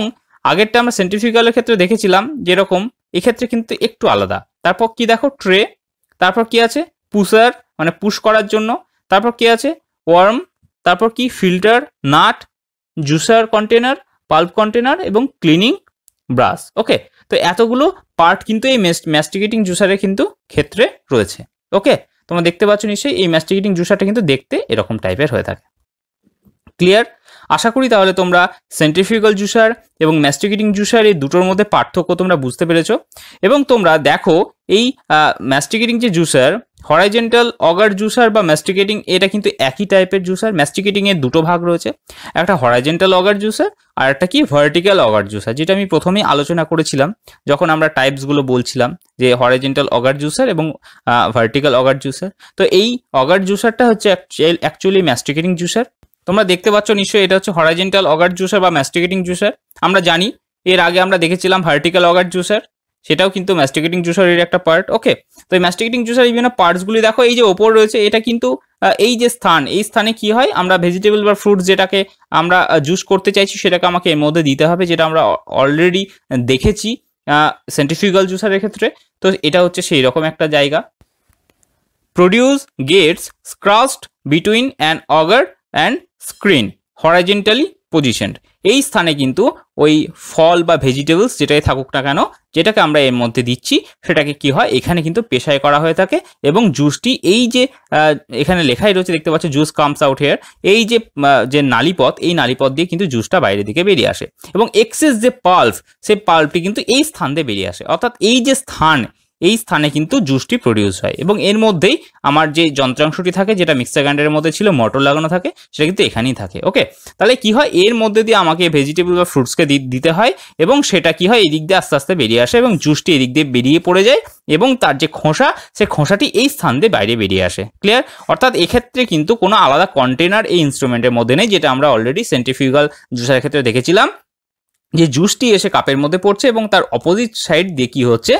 আগেরটা আমরা সেন্ট্রিফিউগালের ক্ষেত্রে দেখেছিলাম যেরকম এক্ষেত্রে কিন্তু একটু আলাদা তারপর কি দেখো ট্রে তারপর কি আছে পুষার মানে পুশ করার জন্য তারপর কি আছে ওয়ার্ম তারপর কি filter nut juicer container pulp container এবং ক্লিনিং ব্রাশ ওকে তো এতগুলো পার্ট কিন্তু এই ম্যাস্টিকেটিং জুসারের কিন্তু ক্ষেত্রে রয়েছে ওকে তোমরা দেখতে পাচ্ছ নিশ্চয়ই এই ম্যাস্টিকেটিং জুসারটা কিন্তু দেখতে এরকম টাইপের হয়ে থাকে ক্লিয়ার আশা করি তাহলে তোমরা সেন্ট্রিফিউগাল জুসার এবং ম্যাস্টিকেটিং জুসার এই দুটোর মধ্যে পার্থক্য তোমরা বুঝতে পেরেছ এবং তোমরা দেখো এই ম্যাস্টিকেটিং যে জুসার হরাইজেন্টাল অগার জুসার বা ম্যাস্টিকেটিং এটা কিন্তু একই টাইপের জুসার এর দুটো ভাগ রয়েছে একটা হরাইজেন্টাল অগার জুসার আর একটা কি ভার্টিক্যাল অগার জুসার যেটা আমি প্রথমেই আলোচনা করেছিলাম যখন আমরা টাইপসগুলো বলছিলাম যে হরাইজেন্টাল অগার জুসার এবং ভার্টিক্যাল অগার জুসার তো এই অগার জুসারটা হচ্ছে অ্যাকচুয়ালি ম্যাস্টিকেটিং জুসার তোমরা দেখতে পাচ্ছ নিশ্চয়ই এটা হচ্ছে হরাইজেন্টাল অগার জুসার বা ম্যাস্টিকেটিং জুসার আমরা জানি এর আগে আমরা দেখেছিলাম ভার্টিক্যাল অগার জুসার সেটাও কিন্তু ম্যাস্টিকেটিং জুসারির একটা পার্ট ওকে তো এই ম্যাস্টিকেটিং জুসার বিভিন্ন পার্টসগুলি দেখো এই যে ওপর রয়েছে এটা কিন্তু এই যে স্থান এই স্থানে কি হয় আমরা ভেজিটেবল বা ফ্রুটস যেটাকে আমরা জুস করতে চাইছি সেটাকে আমাকে এর মধ্যে দিতে হবে যেটা আমরা অলরেডি দেখেছি সেন্ট্রিফিউগাল জুসারের ক্ষেত্রে তো এটা হচ্ছে সেই রকম একটা জায়গা produce gets crushed between an auger and screen horizontally position এই স্থানে কিন্তু ওই ফল বা ভেজিটেবলস যেটাই থাকুক না কেন যেটাকে আমরা এর মধ্যে দিচ্ছি সেটাকে কি হয় এখানে কিন্তু পেশায় করা হয়ে থাকে এবং জুসটি এই যে এখানে লেখাই রয়েছে দেখতে পাচ্ছ জুস কামস আউট হেয়ার এই যে যে নালিপথ এই নালিপথ দিয়ে কিন্তু জুসটা বাইরের দিকে বেরিয়ে আসে এবং এক্সেস যে পাল্প সেই পাল্পটি কিন্তু এই স্থান দিয়ে বেরিয়ে আসে অর্থাৎ এই যে স্থান এই স্থানে কিন্তু জুসটি প্রডিউস হয় এবং এর মধ্যেই আমার যে যন্ত্রাংশটি থাকে যেটা মিক্সার গ্রাইন্ডারের মধ্যে ছিল মোটর লাগানো থাকে সেটা কিন্তু এখানেই থাকে ওকে তাহলে কি হয় এর মধ্যে দিয়ে আমাকে ভেজিটেবল বা ফ্রুটসকে দিতে হয় এবং সেটা কি হয় এদিক দিয়ে আস্তে আস্তে বেরিয়ে আসে এবং জুসটি এদিক দিয়ে বেরিয়ে পড়ে যায় এবং তার যে খোসা সে খোসাটি এই স্থান দিয়ে বাইরে বেরিয়ে আসে ক্লিয়ার অর্থাৎ এক্ষেত্রে কিন্তু কোনো আলাদা কন্টেনার এই ইনস্ট্রুমেন্টের মধ্যে নেই যেটা আমরা অলরেডি সেন্টিফিউগাল জুসের ক্ষেত্রে দেখেছিলাম যে জুসটি এসে কাপের মধ্যে পড়ছে এবং তার অপোজিট সাইড দিয়ে কী হচ্ছে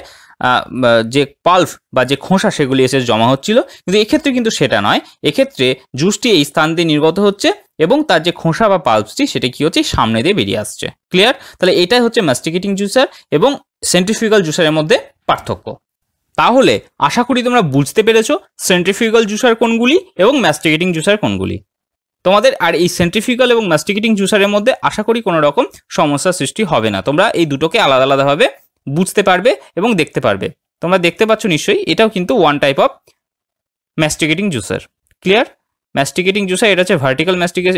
যে পাল্প বা যে খোসা সেগুলি এসে জমা হচ্ছিল কিন্তু এক্ষেত্রে কিন্তু সেটা নয় এক্ষেত্রে জুসটি এই স্থান দিয়ে নির্গত হচ্ছে এবং তার যে খোসা বা পাল্পসটি সেটা কি হচ্ছে সামনে দিয়ে বেরিয়ে আসছে ক্লিয়ার তাহলে এটাই হচ্ছে ম্যাস্টিকেটিং জুসার এবং সেন্ট্রিফিউগাল জুসারের মধ্যে পার্থক্য তাহলে আশা করি তোমরা বুঝতে পেরেছো সেন্ট্রিফিউগাল জুসার কোনগুলি এবং ম্যাস্টিকেটিং জুসার কোনগুলি তোমাদের আর এই সেন্ট্রিফিউগাল এবং ম্যাস্টিকেটিং জুসারের মধ্যে আশা করি কোনো রকম সমস্যার সৃষ্টি হবে না তোমরা এই দুটোকে আলাদা আলাদাভাবে বুঝতে পারবে এবং দেখতে পারবে তোমরা দেখতে পাচ্ছ নিশ্চয়ই এটাও কিন্তু one type of masticating juicer clear masticating juicer এটা হচ্ছে vertical masticating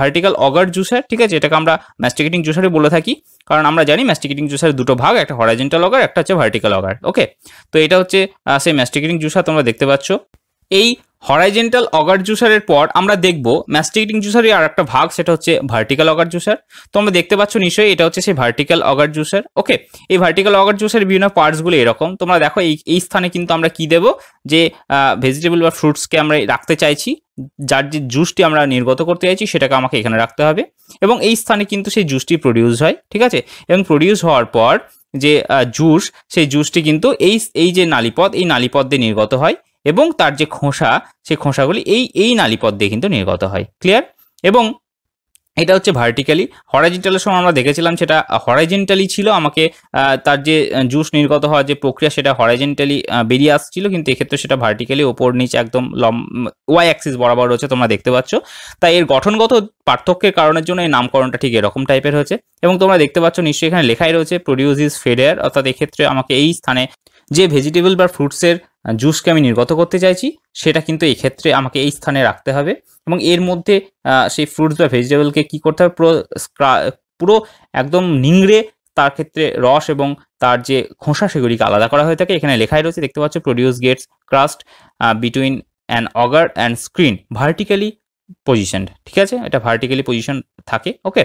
vertical auger juicer ঠিক আছে এটাকে আমরা ম্যাস্টিকেটিং জুসারে বলে থাকি কারণ আমরা জানি ম্যাস্টিকেটিং জুসার দুটো ভাগ একটা হরাইজেন্টাল অগার একটা হচ্ছে ভার্টিক্যাল অগার ওকে তো এটা হচ্ছে সেই ম্যাস্টিকেটিং জুসার তোমরা দেখতে পাচ্ছ এই হরাইজেন্টাল অগার জুসারের পর আমরা দেখব ম্যাস্টিকেটিং জুসারের আর একটা ভাগ সেটা হচ্ছে ভার্টিক্যাল অগার জুসার তোমরা দেখতে পাচ্ছ নিশ্চয়ই এটা হচ্ছে সেই ভার্টিক্যাল অগার জুসার ওকে এই ভার্টিক্যাল অগার জুসারের বিভিন্ন পার্টসগুলো এরকম তোমরা দেখো এই এই স্থানে কিন্তু আমরা কি দেব যে ভেজিটেবল বা ফ্রুটসকে আমরা রাখতে চাইছি যার যে জুসটি আমরা নির্গত করতে চাইছি সেটাকে আমাকে এখানে রাখতে হবে এবং এই স্থানে কিন্তু সেই জুসটি প্রডিউস হয় ঠিক আছে এবং প্রডিউস হওয়ার পর যে জুস সেই জুসটি কিন্তু এই এই যে নালীপথ এই নালীপথ দিয়ে নির্গত হয় এবং তার যে খোসা সেই খোসাগুলি এই এই নালিপথ দিয়ে কিন্তু নির্গত হয় ক্লিয়ার এবং এটা হচ্ছে ভার্টিক্যালি হরাইজেন্টালের সময় আমরা দেখেছিলাম সেটা হরাইজেন্টালি ছিল আমাকে তার যে জুস নির্গত হওয়ার যে প্রক্রিয়া সেটা হরাইজেন্টালি বেরিয়ে আসছিল কিন্তু এক্ষেত্রে সেটা ভার্টিক্যালি ওপর নিচে একদম লম ওয়াই অ্যাক্সিস বরাবর রয়েছে তোমরা দেখতে পাচ্ছ তাই এর গঠনগত পার্থক্যের কারণের জন্য এই নামকরণটা ঠিক এরকম টাইপের হয়েছে এবং তোমরা দেখতে পাচ্ছ নিশ্চয়ই এখানে লেখাই রয়েছে প্রডিউস ইজ ফেডার অর্থাৎ এক্ষেত্রে আমাকে এই স্থানে যে ভেজিটেবল বা ফ্রুটসের জুসকে আমি নির্গত করতে চাইছি সেটা কিন্তু এই ক্ষেত্রে আমাকে এই স্থানে রাখতে হবে এবং এর মধ্যে সেই ফ্রুটস বা ভেজিটেবলকে কি করতে হবে পুরো পুরো একদম নিংড়ে তার ক্ষেত্রে রস এবং তার যে খোসা সেগুলিকে আলাদা করা হয়ে থাকে এখানে লেখাই রয়েছে দেখতে পাচ্ছ produce gets crushed between an auger and screen vertically position ঠিক আছে এটা ভার্টিক্যালি পজিশন থাকে ওকে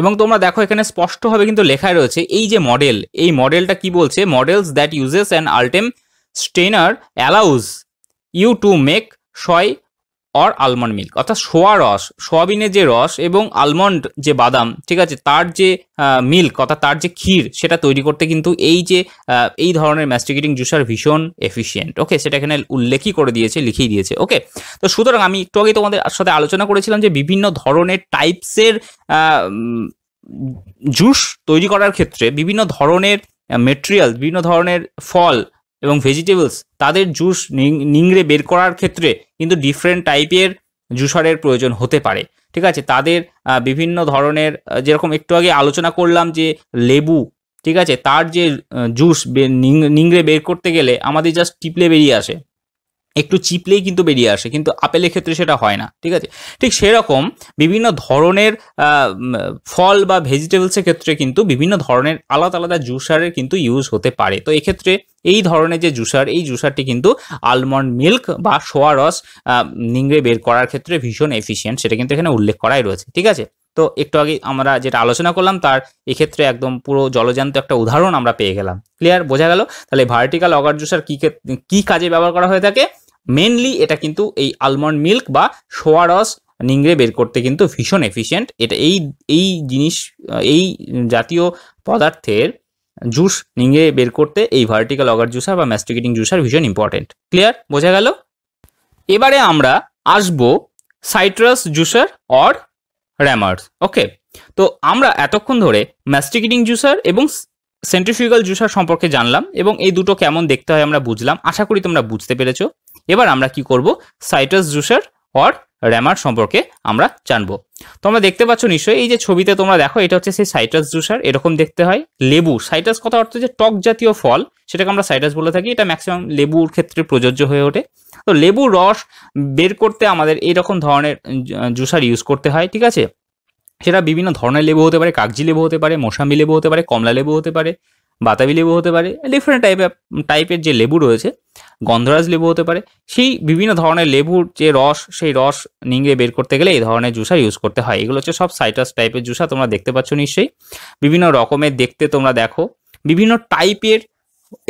এবং তোমরা দেখো এখানে স্পষ্টভাবে কিন্তু লেখা রয়েছে এই যে মডেল এই মডেলটা কি বলছে models that uses an ultem strainer allows you to make soy or almond milk অর্থাৎ সোয়া রস সোয়াবিনের যে রস এবং আলমন্ড যে বাদাম ঠিক আছে তার যে মিল্ক অর্থাৎ তার যে ক্ষীর সেটা তৈরি করতে কিন্তু এই যে এই ধরনের ম্যাস্টিকেটিং জুসার ভীষণ এফিসিয়েন্ট ওকে সেটা এখানে উল্লেখই করে দিয়েছে লিখেই দিয়েছে ওকে তো সুতরাং আমি একটু আগে তোমাদের সাথে আলোচনা করেছিলাম যে বিভিন্ন ধরনের টাইপসের জুস তৈরি করার ক্ষেত্রে বিভিন্ন ধরনের মেটেরিয়াল বিভিন্ন ধরনের ফল এবং ভেজিটেবলস তাদের জুস নিংড়ে বের করার ক্ষেত্রে কিন্তু ডিফারেন্ট টাইপের জুসারের প্রয়োজন হতে পারে ঠিক আছে তাদের বিভিন্ন ধরনের যেরকম একটু আগে আলোচনা করলাম যে লেবু ঠিক আছে তার যে জুস নিংড়ে বের করতে গেলে আমাদের জাস্ট টিপলে বেরিয়ে আসে একটু চিপলেই কিন্তু বেরিয়ে আসে কিন্তু আপেলের ক্ষেত্রে সেটা হয় না ঠিক আছে ঠিক সেরকম বিভিন্ন ধরনের ফল বা ভেজিটেবলসের ক্ষেত্রে কিন্তু বিভিন্ন ধরনের আলাদা আলাদা জুসারের কিন্তু ইউজ হতে পারে তো এক্ষেত্রে এই ধরনের যে জুসার এই জুসারটি কিন্তু আলমন্ড মিল্ক বা সোয়া রস নিংড়ে বের করার ক্ষেত্রে ভীষণ এফিসিয়েন্ট সেটা কিন্তু এখানে উল্লেখ করাই রয়েছে ঠিক আছে তো একটু আগে আমরা যেটা আলোচনা করলাম তার এক্ষেত্রে একদম পুরো জলজান্ত একটা উদাহরণ আমরা পেয়ে গেলাম ক্লিয়ার বোঝা গেল তাহলে ভার্টিক্যাল অগার জুসার কী কী কাজে ব্যবহার করা হয়ে থাকে মেনলি এটা কিন্তু এই আলমন্ড মিল্ক বা সোয়ারস রস নিংড়ে বের করতে কিন্তু ভীষণ এফিসিয়েন্ট এটা এই এই জিনিস এই জাতীয় পদার্থের জুস নিংড়ে বের করতে এই ভার্টিক্যাল অগার জুসার বা ম্যাস্টিকেটিং জুসার ভীষণ ইম্পর্টেন্ট ক্লিয়ার বোঝা গেল এবারে আমরা আসব citrus juicer or reamers okay তো আমরা এতক্ষণ ধরে ম্যাস্টিকেটিং জুসার এবং সেন্ট্রিফিউগাল জুসার সম্পর্কে জানলাম এবং এই দুটো কেমন দেখতে হয় আমরা বুঝলাম আশা করি তোমরা বুঝতে পেরেছো এবার আমরা কি করব সাইটাস জুসার অর র্যামার সম্পর্কে আমরা জানবো তোমরা দেখতে পাচ্ছ নিশ্চয়ই এই যে ছবিতে তোমরা দেখো এটা হচ্ছে সেই সাইটাস জুসার এরকম দেখতে হয় লেবু সাইটাস কথা অর্থ যে টক জাতীয় ফল সেটাকে আমরা সাইটাস বলে থাকি এটা ম্যাক্সিমাম লেবুর ক্ষেত্রে প্রযোজ্য হয়ে ওঠে তো লেবু রস বের করতে আমাদের এরকম ধরনের জুসার ইউজ করতে হয় ঠিক আছে সেটা বিভিন্ন ধরনের লেবু হতে পারে কাগজি লেবু হতে পারে মশামি লেবু হতে পারে কমলা লেবু হতে পারে বাতাবি লেবু হতে পারে ডিফারেন্ট টাইপের টাইপের যে লেবু রয়েছে গন্ধরাজ লেবু হতে পারে সেই বিভিন্ন ধরনের লেবুর যে রস সেই রস নিংড়ে বের করতে গেলে এই ধরনের জুসার ইউজ করতে হয় এগুলো হচ্ছে সব সাইটাস টাইপের জুসা তোমরা দেখতে পাচ্ছ নিশ্চয়ই বিভিন্ন রকমের দেখতে তোমরা দেখো বিভিন্ন টাইপের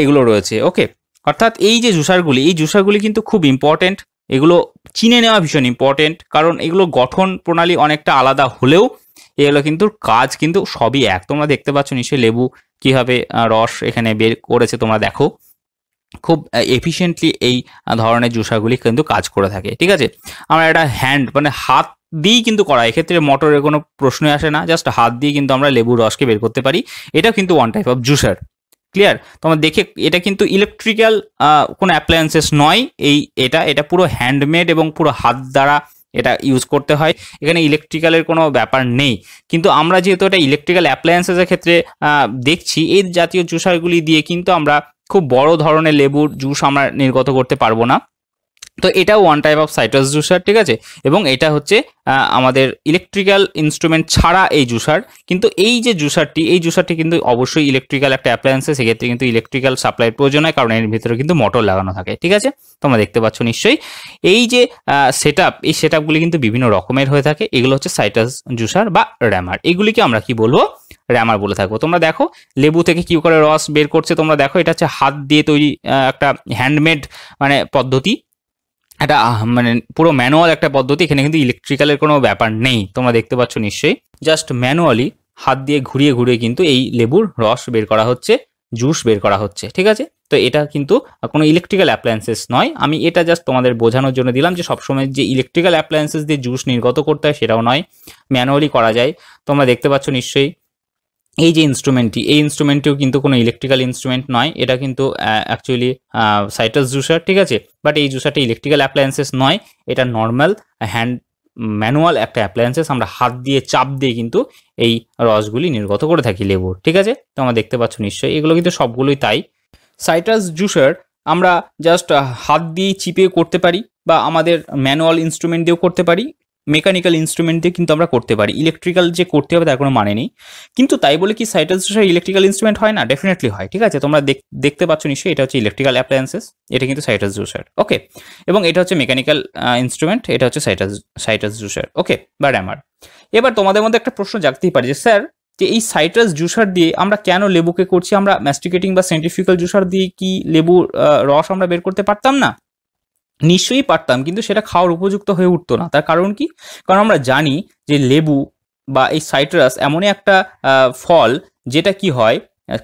এগুলো রয়েছে ওকে অর্থাৎ এই যে জুসারগুলি এই জুসারগুলি কিন্তু খুব ইম্পর্টেন্ট এগুলো চিনে নেওয়া ভীষণ ইম্পর্টেন্ট কারণ এগুলো গঠন প্রণালী অনেকটা আলাদা হলেও এগুলো কিন্তু কাজ কিন্তু সবই এক তোমরা দেখতে পাচ্ছ নিশ্চয়ই লেবু কীভাবে রস এখানে বের করেছে তোমরা দেখো খুব এফিসিয়েন্টলি এই ধরনের জুসাগুলি কিন্তু কাজ করে থাকে ঠিক আছে আমরা এটা হ্যান্ড মানে হাত দিয়েই কিন্তু করা এক্ষেত্রে মোটরের কোনো প্রশ্নই আসে না জাস্ট হাত দিয়ে কিন্তু আমরা লেবু রসকে বের করতে পারি এটা কিন্তু one type of juicer clear তোমার দেখে এটা কিন্তু ইলেকট্রিক্যাল কোনো অ্যাপ্লায়েন্সেস নয় এই এটা এটা পুরো হ্যান্ডমেড এবং পুরো হাত দ্বারা এটা ইউজ করতে হয় এখানে ইলেকট্রিক্যালের কোনো ব্যাপার নেই কিন্তু আমরা যেহেতু এটা ইলেকট্রিক্যাল অ্যাপ্লায়েন্সেসের ক্ষেত্রে দেখছি এই জাতীয় জুসারগুলি দিয়ে কিন্তু আমরা খুব বড় ধরনের লেবুর জুস আমরা নির্গত করতে পারবো না তো এটাও one type of citrus juicer ঠিক আছে এবং এটা হচ্ছে আমাদের ইলেকট্রিক্যাল ইনস্ট্রুমেন্ট ছাড়া এই জুসার কিন্তু এই যে জুসারটি এই জুসারটি কিন্তু অবশ্যই ইলেকট্রিক্যাল একটা অ্যাপ্লায়েন্সে সেক্ষেত্রে কিন্তু ইলেকট্রিক্যাল সাপ্লাইয়ের প্রয়োজন হয় কারণ এর ভিতরে কিন্তু মোটর লাগানো থাকে ঠিক আছে তোমরা দেখতে পাচ্ছ নিশ্চয়ই এই যে সেট এই সেট কিন্তু বিভিন্ন রকমের হয়ে থাকে এগুলো হচ্ছে সাইট্রাস জুসার বা র্যামার এগুলিকে আমরা কি বলবো র্যামার বলে থাকবো তোমরা দেখো লেবু থেকে কি করে রস বের করছে তোমরা দেখো এটা হচ্ছে হাত দিয়ে তৈরি একটা হ্যান্ডমেড মানে পদ্ধতি এটা মানে পুরো ম্যানুয়াল একটা পদ্ধতি এখানে কিন্তু ইলেকট্রিক্যালের কোনো ব্যাপার নেই তোমরা দেখতে পাচ্ছ নিশ্চয়ই জাস্ট ম্যানুয়ালি হাত দিয়ে ঘুরিয়ে ঘুরিয়ে কিন্তু এই লেবুর রস বের করা হচ্ছে জুস বের করা হচ্ছে ঠিক আছে তো এটা কিন্তু কোনো ইলেকট্রিক্যাল অ্যাপ্লায়েন্সেস নয় আমি এটা জাস্ট তোমাদের বোঝানোর জন্য দিলাম যে সবসময় যে ইলেকট্রিক্যাল অ্যাপ্লায়েন্সেস দিয়ে জুস নির্গত করতে হয় সেটাও নয় ম্যানুয়ালি করা যায় তোমরা দেখতে পাচ্ছ নিশ্চয়ই এই যে ইনস্ট্রুমেন্টটি এই ইনস্ট্রুমেন্টটিও কিন্তু কোনো ইলেকট্রিক্যাল ইনস্ট্রুমেন্ট নয় এটা কিন্তু অ্যাকচুয়ালি সাইটাস জুসার ঠিক আছে বাট এই জুসারটি ইলেকট্রিক্যাল অ্যাপ্লায়েন্সেস নয় এটা নর্মাল হ্যান্ড ম্যানুয়াল একটা অ্যাপ্লায়েন্সেস আমরা হাত দিয়ে চাপ দিয়ে কিন্তু এই রসগুলি নির্গত করে থাকি লেবুর ঠিক আছে তোমরা দেখতে পাচ্ছ নিশ্চয়ই এগুলো কিন্তু সবগুলোই তাই সাইটাস জুসার আমরা জাস্ট হাত দিয়ে চিপে করতে পারি বা আমাদের ম্যানুয়াল ইনস্ট্রুমেন্ট দিয়েও করতে পারি মেকানিক্যাল ইনস্ট্রুমেন্ট দিয়ে কিন্তু আমরা করতে পারি ইলেকট্রিক্যাল যে করতে হবে তার কোনো মানে নেই কিন্তু তাই বলে কি সাইটাসের ইলেকট্রিক্যাল ইনস্ট্রুমেন্ট হয় না ডেফিনেটলি হয় ঠিক আছে তোমরা দেখতে পাচ্ছ নিশ্চয়ই এটা হচ্ছে ইলেকট্রিক্যাল অ্যাপ্লায়েন্সেস এটা কিন্তু সাইটাস জুসার ওকে এবং এটা হচ্ছে মেকানিক্যাল ইনস্ট্রুমেন্ট এটা হচ্ছে সাইটাস সাইটাস জুসার ওকে বা ড্যামার এবার তোমাদের মধ্যে একটা প্রশ্ন জাগতেই পারে যে স্যার যে এই সাইট্রাস জুসার দিয়ে আমরা কেন লেবুকে করছি আমরা ম্যাস্টিকেটিং বা সেন্টিফিক্যাল জুসার দিয়ে কি লেবুর রস আমরা বের করতে পারতাম না নিশ্চয়ই পারতাম কিন্তু সেটা খাওয়ার উপযুক্ত হয়ে উঠতো না তার কারণ কি কারণ আমরা জানি যে লেবু বা এই সাইট্রাস এমনই একটা ফল যেটা কি হয়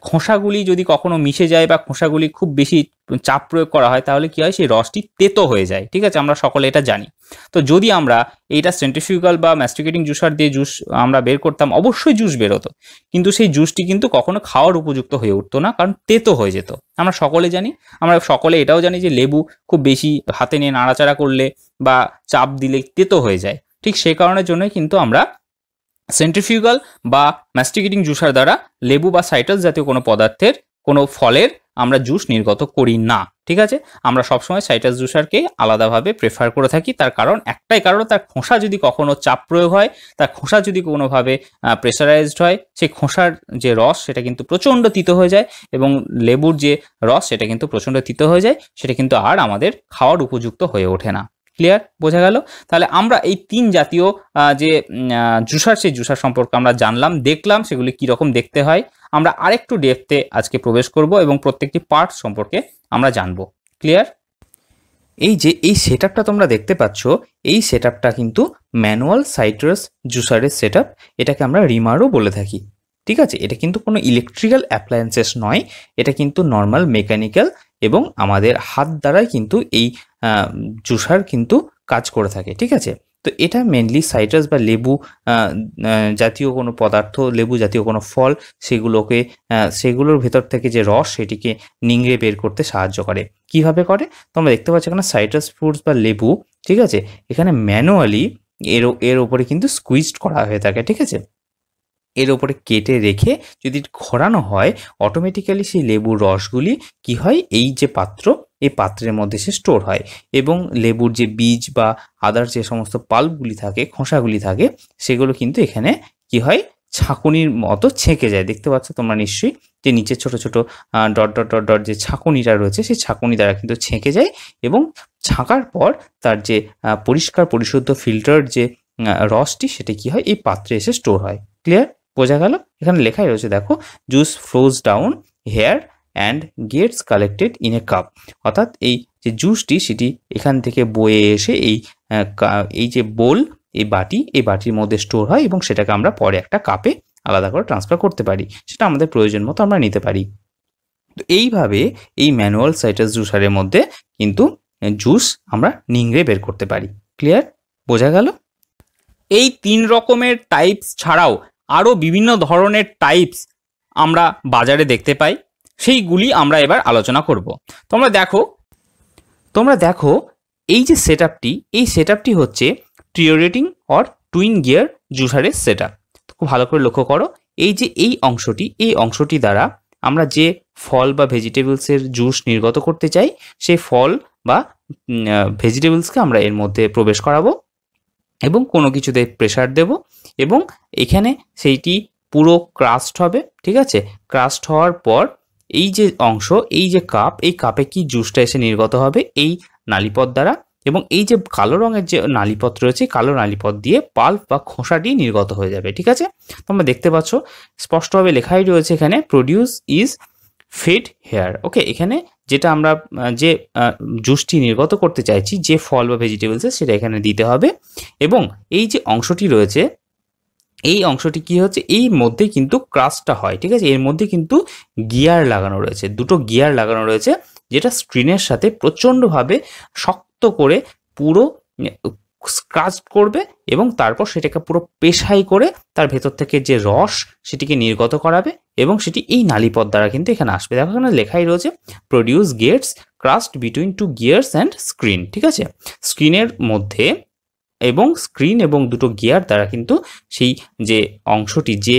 খোসাগুলি যদি কখনো মিশে যায় বা খোসাগুলি খুব বেশি চাপ প্রয়োগ করা হয় তাহলে কি হয় সেই রসটি তেতো হয়ে যায় ঠিক আছে আমরা সকলে এটা জানি তো যদি আমরা এইটা সেন্ট্রিফিউগাল বা ম্যাস্টিকেটিং জুসার দিয়ে জুস আমরা বের করতাম অবশ্যই জুস বেরোতো কিন্তু সেই জুসটি কিন্তু কখনো খাওয়ার উপযুক্ত হয়ে উঠতো না কারণ তেতো হয়ে যেত আমরা সকলে জানি আমরা সকলে এটাও জানি যে লেবু খুব বেশি হাতে নিয়ে নাড়াচাড়া করলে বা চাপ দিলে তেতো হয়ে যায় ঠিক সেই কারণের জন্যই কিন্তু আমরা সেন্ট্রিফিউগাল বা ম্যাস্টিকেটিং জুসার দ্বারা লেবু বা সাইটাস জাতীয় কোনো পদার্থের কোনো ফলের আমরা জুস নির্গত করি না ঠিক আছে আমরা সবসময় সাইটাস জুসারকে আলাদাভাবে প্রেফার করে থাকি তার কারণ একটাই কারণ তার খোসা যদি কখনো চাপ প্রয়োগ হয় তার খোসা যদি কোনোভাবে প্রেসারাইজড হয় সেই খোসার যে রস সেটা কিন্তু প্রচণ্ড তিতো হয়ে যায় এবং লেবুর যে রস সেটা কিন্তু প্রচণ্ড তিত হয়ে যায় সেটা কিন্তু আর আমাদের খাওয়ার উপযুক্ত হয়ে ওঠে না ক্লিয়ার বোঝা গেল তাহলে আমরা এই তিন জাতীয় যে জুসার সেই জুসার সম্পর্কে আমরা জানলাম দেখলাম সেগুলি কীরকম দেখতে হয় আমরা আরেকটু ডেপথে আজকে প্রবেশ করব এবং প্রত্যেকটি পার্ট সম্পর্কে আমরা জানব ক্লিয়ার এই যে এই সেট তোমরা দেখতে পাচ্ছ এই সেট কিন্তু ম্যানুয়াল সাইট্রাস জুসারের সেট এটাকে আমরা রিমারও বলে থাকি ঠিক আছে এটা কিন্তু কোনো ইলেকট্রিক্যাল অ্যাপ্লায়েন্সেস নয় এটা কিন্তু নর্মাল মেকানিক্যাল এবং আমাদের হাত দ্বারাই কিন্তু এই জুসার কিন্তু কাজ করে থাকে ঠিক আছে তো এটা মেনলি সাইট্রাস বা লেবু জাতীয় কোনো পদার্থ লেবু জাতীয় কোনো ফল সেগুলোকে সেগুলোর ভেতর থেকে যে রস সেটিকে নিংড়ে বের করতে সাহায্য করে কিভাবে করে তোমরা দেখতে পাচ্ছ এখানে সাইট্রাস ফ্রুটস বা লেবু ঠিক আছে এখানে ম্যানুয়ালি এর এর ওপরে কিন্তু স্কুইজড করা হয়ে থাকে ঠিক আছে এর ওপরে কেটে রেখে যদি ঘোরানো হয় অটোমেটিক্যালি সেই লেবুর রসগুলি কি হয় এই যে পাত্র এই পাত্রের মধ্যে সে স্টোর হয় এবং লেবুর যে বীজ বা আদার যে সমস্ত পাল্পগুলি থাকে খোসাগুলি থাকে সেগুলো কিন্তু এখানে কি হয় ছাকুনির মতো ছেঁকে যায় দেখতে পাচ্ছ তোমরা নিশ্চয়ই যে নিচের ছোট ছোট ডট ডট ডট ডট যে ছাঁকুনিটা রয়েছে সেই ছাঁকুনি দ্বারা কিন্তু ছেঁকে যায় এবং ছাঁকার পর তার যে পরিষ্কার পরিশুদ্ধ ফিল্টার যে রসটি সেটা কি হয় এই পাত্রে এসে স্টোর হয় ক্লিয়ার বোঝা গেল এখানে লেখাই রয়েছে দেখো juice flows down here and gets collected in a cup অর্থাৎ এই যে জুসটি সেটি এখান থেকে বয়ে এসে এই এই যে বোল এই বাটি এই বাটির মধ্যে স্টোর হয় এবং সেটাকে আমরা পরে একটা কাপে আলাদা করে ট্রান্সফার করতে পারি সেটা আমাদের প্রয়োজন মতো আমরা নিতে পারি তো এইভাবে এই ম্যানুয়াল সাইটাস জুসারের মধ্যে কিন্তু জুস আমরা নিংড়ে বের করতে পারি ক্লিয়ার বোঝা গেল এই তিন রকমের টাইপস ছাড়াও আরও বিভিন্ন ধরনের টাইপস আমরা বাজারে দেখতে পাই সেইগুলি আমরা এবার আলোচনা করব তোমরা দেখো তোমরা দেখো এই যে সেট এই সেট হচ্ছে ট্রিওরেটিং অর টুইন গিয়ার জুসারের সেট খুব ভালো করে লক্ষ্য করো এই যে এই অংশটি এই অংশটি দ্বারা আমরা যে ফল বা ভেজিটেবলসের জুস নির্গত করতে চাই সেই ফল বা ভেজিটেবলসকে আমরা এর মধ্যে প্রবেশ করাবো এবং কোনো কিছুতে প্রেশার দেব এবং এখানে সেইটি পুরো ক্রাস্ট হবে ঠিক আছে ক্রাস্ট হওয়ার পর এই যে অংশ এই যে কাপ এই কাপে কি জুসটা এসে নির্গত হবে এই নালিপথ দ্বারা এবং এই যে কালো রঙের যে নালিপথ রয়েছে কালো নালিপথ দিয়ে পাল্প বা খোসাটি নির্গত হয়ে যাবে ঠিক আছে তোমরা দেখতে পাচ্ছ স্পষ্টভাবে লেখাই রয়েছে এখানে produce is fed here okay এখানে যেটা আমরা যে জুসটি নির্গত করতে চাইছি যে ফল বা ভেজিটেবলস সেটা এখানে দিতে হবে এবং এই যে অংশটি রয়েছে এই অংশটি কি হচ্ছে এই মধ্যে কিন্তু ক্রাস্টটা হয় ঠিক আছে এর মধ্যে কিন্তু গিয়ার লাগানো রয়েছে দুটো গিয়ার লাগানো রয়েছে যেটা স্ক্রিনের সাথে প্রচণ্ডভাবে শক্ত করে পুরো স্ক্রাচ করবে এবং তারপর সেটাকে পুরো পেশাই করে তার ভেতর থেকে যে রস সেটিকে নির্গত করাবে এবং সেটি এই নালিপথ দ্বারা কিন্তু এখানে আসবে দেখো এখানে লেখাই রয়েছে produce gets crushed between two gears and screen ঠিক আছে স্ক্রিনের মধ্যে এবং স্ক্রিন এবং দুটো গিয়ার দ্বারা কিন্তু সেই যে অংশটি যে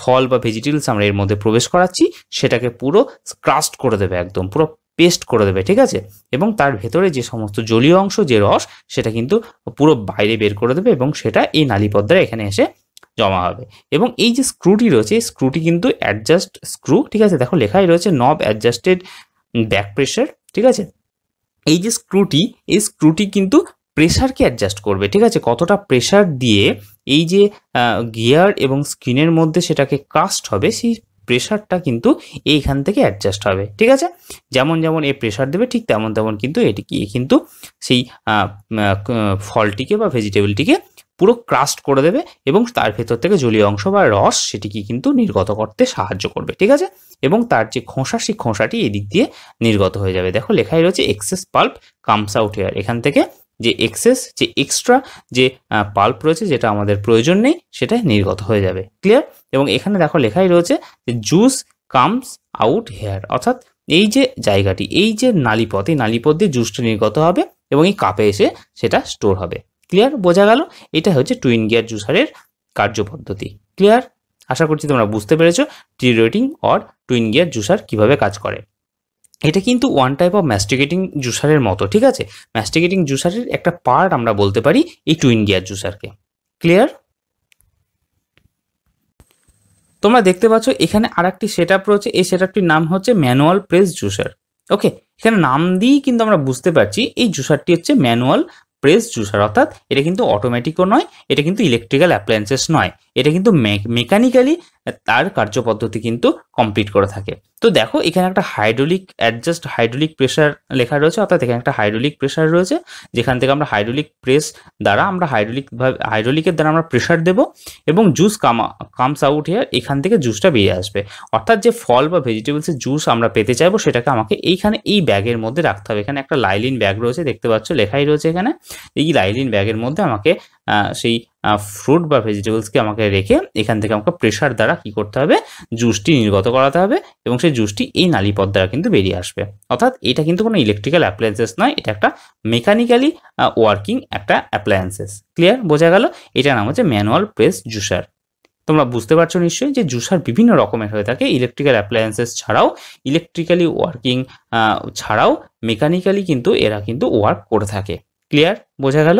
ফল বা ভেজিটেবলস আমরা এর মধ্যে প্রবেশ করাচ্ছি সেটাকে পুরো স্ক্রাস্ট করে দেবে একদম পুরো পেস্ট করে দেবে ঠিক আছে এবং তার ভেতরে যে সমস্ত জলীয় অংশ যে রস সেটা কিন্তু পুরো বাইরে বের করে দেবে এবং সেটা এই নালিপদ্মায় এখানে এসে জমা হবে এবং এই যে স্ক্রুটি রয়েছে এই স্ক্রুটি কিন্তু অ্যাডজাস্ট স্ক্রু ঠিক আছে দেখো লেখাই রয়েছে নব অ্যাডজাস্টেড ব্যাক প্রেশার ঠিক আছে এই যে স্ক্রুটি এই স্ক্রুটি কিন্তু প্রেশারকে অ্যাডজাস্ট করবে ঠিক আছে কতটা প্রেশার দিয়ে এই যে গিয়ার এবং স্কিনের মধ্যে সেটাকে কাস্ট হবে সেই প্রেশারটা কিন্তু এইখান থেকে অ্যাডজাস্ট হবে ঠিক আছে যেমন যেমন এ প্রেশার দেবে ঠিক তেমন তেমন কিন্তু এটি কিন্তু সেই ফলটিকে বা ভেজিটেবলটিকে পুরো ক্রাস্ট করে দেবে এবং তার ভেতর থেকে জলীয় অংশ বা রস সেটিকে কিন্তু নির্গত করতে সাহায্য করবে ঠিক আছে এবং তার যে খোঁসা সেই খোঁসাটি এদিক দিয়ে নির্গত হয়ে যাবে দেখো লেখাই রয়েছে excess pulp comes out here এখান থেকে যে এক্সেস যে এক্সট্রা যে পাল্প রয়েছে যেটা আমাদের প্রয়োজন নেই সেটা নির্গত হয়ে যাবে ক্লিয়ার এবং এখানে দেখো লেখাই রয়েছে যে জুস কামস আউট হেয়ার অর্থাৎ এই যে জায়গাটি এই যে নালীপথ এই নালীপথ দিয়ে জুসটা নির্গত হবে এবং এই কাপে এসে সেটা স্টোর হবে ক্লিয়ার বোঝা গেল এটা হচ্ছে টুইন গিয়ার জুসারের কার্যপদ্ধতি ক্লিয়ার আশা করছি তোমরা বুঝতে পেরেছো triturating or twin gear juicer কিভাবে কাজ করে এটা কিন্তু ওয়ান টাইপ অফ ম্যাস্টিকেটিং জুসারের মতো ঠিক আছে ম্যাস্টিকেটিং জুসারের একটা পার্ট আমরা বলতে পারি এই টুইন গিয়ার জুসারকে ক্লিয়ার তোমরা দেখতে পাচ্ছ এখানে আর একটি সেট রয়েছে এই সেট নাম হচ্ছে ম্যানুয়াল প্রেস জুসার ওকে এখানে নাম দিয়েই কিন্তু আমরা বুঝতে পারছি এই জুসারটি হচ্ছে ম্যানুয়াল প্রেস জুসার অর্থাৎ এটা কিন্তু অটোমেটিকও নয় এটা কিন্তু ইলেকট্রিক্যাল অ্যাপ্লায়েন্সেস নয় এটা কিন্তু মেকানিক্যালি তার কার্যপদ্ধতি কিন্তু কমপ্লিট করে থাকে তো দেখো এখানে একটা হাইড্রোলিক অ্যাডজাস্ট হাইড্রোলিক প্রেশার লেখা রয়েছে অর্থাৎ এখানে একটা হাইড্রোলিক প্রেশার রয়েছে যেখান থেকে আমরা হাইড্রোলিক প্রেস দ্বারা আমরা হাইড্রোলিকভাবে হাইড্রোলিকের দ্বারা আমরা প্রেশার দেব এবং জুস কামা কামস আউট হেয়ার এখান থেকে জুসটা বেরিয়ে আসবে অর্থাৎ যে ফল বা ভেজিটেবলসের জুস আমরা পেতে চাইবো সেটাকে আমাকে এইখানে এই ব্যাগের মধ্যে রাখতে হবে এখানে একটা লাইলিন ব্যাগ রয়েছে দেখতে পাচ্ছ লেখাই রয়েছে এখানে এই লাইলিন ব্যাগের মধ্যে আমাকে সেই ফ্রুট বা ভেজিটেবলসকে আমাকে রেখে এখান থেকে আমাকে প্রেশার দ্বারা কি করতে হবে জুসটি নির্গত করাতে হবে এবং সেই জুসটি এই নালিপথ দ্বারা কিন্তু বেরিয়ে আসবে অর্থাৎ এটা কিন্তু কোনো ইলেকট্রিক্যাল অ্যাপ্লায়েন্সেস নয় এটা একটা মেকানিক্যালি ওয়ার্কিং একটা অ্যাপ্লায়েন্সেস ক্লিয়ার বোঝা গেল এটার নাম হচ্ছে ম্যানুয়াল প্রেস জুসার তোমরা বুঝতে পারছো নিশ্চয়ই যে জুসার বিভিন্ন রকমের হয়ে থাকে ইলেকট্রিক্যাল অ্যাপ্লায়েন্সেস ছাড়াও ইলেকট্রিক্যালি ওয়ার্কিং ছাড়াও মেকানিক্যালি কিন্তু এরা কিন্তু ওয়ার্ক করে থাকে ক্লিয়ার বোঝা গেল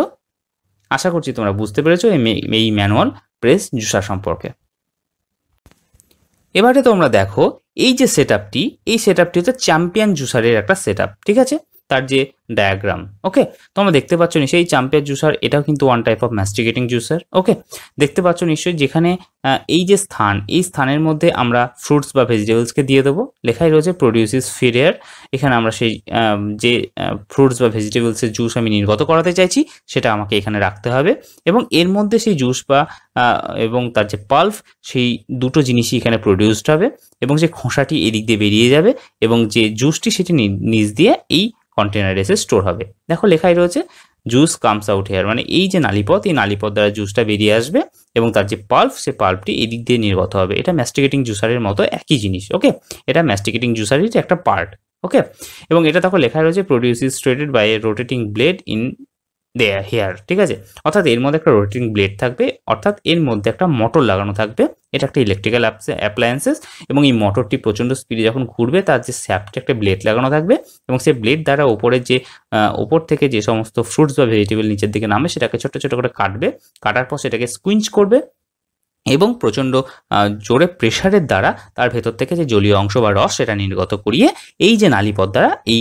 আশা করছি তোমরা বুঝতে পেরেছো এই ম্যানুয়াল প্রেস জুসার সম্পর্কে এবারে তোমরা দেখো এই যে সেট এই সেট চ্যাম্পিয়ন জুসারের একটা সেট ঠিক আছে তার যে ডায়াগ্রাম ওকে তোমরা দেখতে পাচ্ছ নিশ্চয়ই চাম্পিয়ার জুসার এটাও কিন্তু one type of masticating juicer okay দেখতে পাচ্ছ নিশ্চয়ই যেখানে এই যে স্থান এই স্থানের মধ্যে আমরা ফ্রুটস বা ভেজিটেবলসকে দিয়ে দেবো লেখাই রয়েছে ইস ফিরিয়ার এখানে আমরা সেই যে ফ্রুটস বা ভেজিটেবলসের জুস আমি নির্গত করাতে চাইছি সেটা আমাকে এখানে রাখতে হবে এবং এর মধ্যে সেই জুস বা এবং তার যে পাল্প সেই দুটো জিনিসই এখানে প্রডিউসড হবে এবং যে খোসাটি এদিক দিয়ে বেরিয়ে যাবে এবং যে জুসটি সেটি নিজ দিয়ে এই কন্টেনারে এসে স্টোর হবে দেখো লেখাই রয়েছে জুস কামস আউট হেয়ার মানে এই যে নালিপথ এই নালিপথ দ্বারা জুসটা বেরিয়ে আসবে এবং তার যে পাল্প সে পাল্পটি এদিক দিয়ে নির্গত হবে এটা ম্যাস্টিকেটিং জুসারের মতো একই জিনিস ওকে এটা ম্যাস্টিকেটিং জুসারির একটা পার্ট ওকে এবং এটা তখন লেখা রয়েছে produce is shredded by a rotating blade in there here ঠিক আছে অর্থাৎ এর মধ্যে একটা রোটিং ব্লেড থাকবে অর্থাৎ এর মধ্যে একটা মোটর লাগানো থাকবে এটা একটা ইলেকট্রিক্যাল অ্যাপ্লায়েন্সেস এবং এই মোটরটি প্রচণ্ড স্পিডে যখন ঘুরবে তার যে স্যাপটি একটা ব্লেড লাগানো থাকবে এবং সেই ব্লেড দ্বারা ওপরের যে ওপর থেকে যে সমস্ত ফ্রুটস বা ভেজিটেবল নিচের দিকে নামে সেটাকে ছোট ছোট করে কাটবে কাটার পর সেটাকে স্কুইঞ্চ করবে এবং প্রচণ্ড জোরে প্রেশারের দ্বারা তার ভেতর থেকে যে জলীয় অংশ বা রস সেটা নির্গত করিয়ে এই যে নালীপথ দ্বারা এই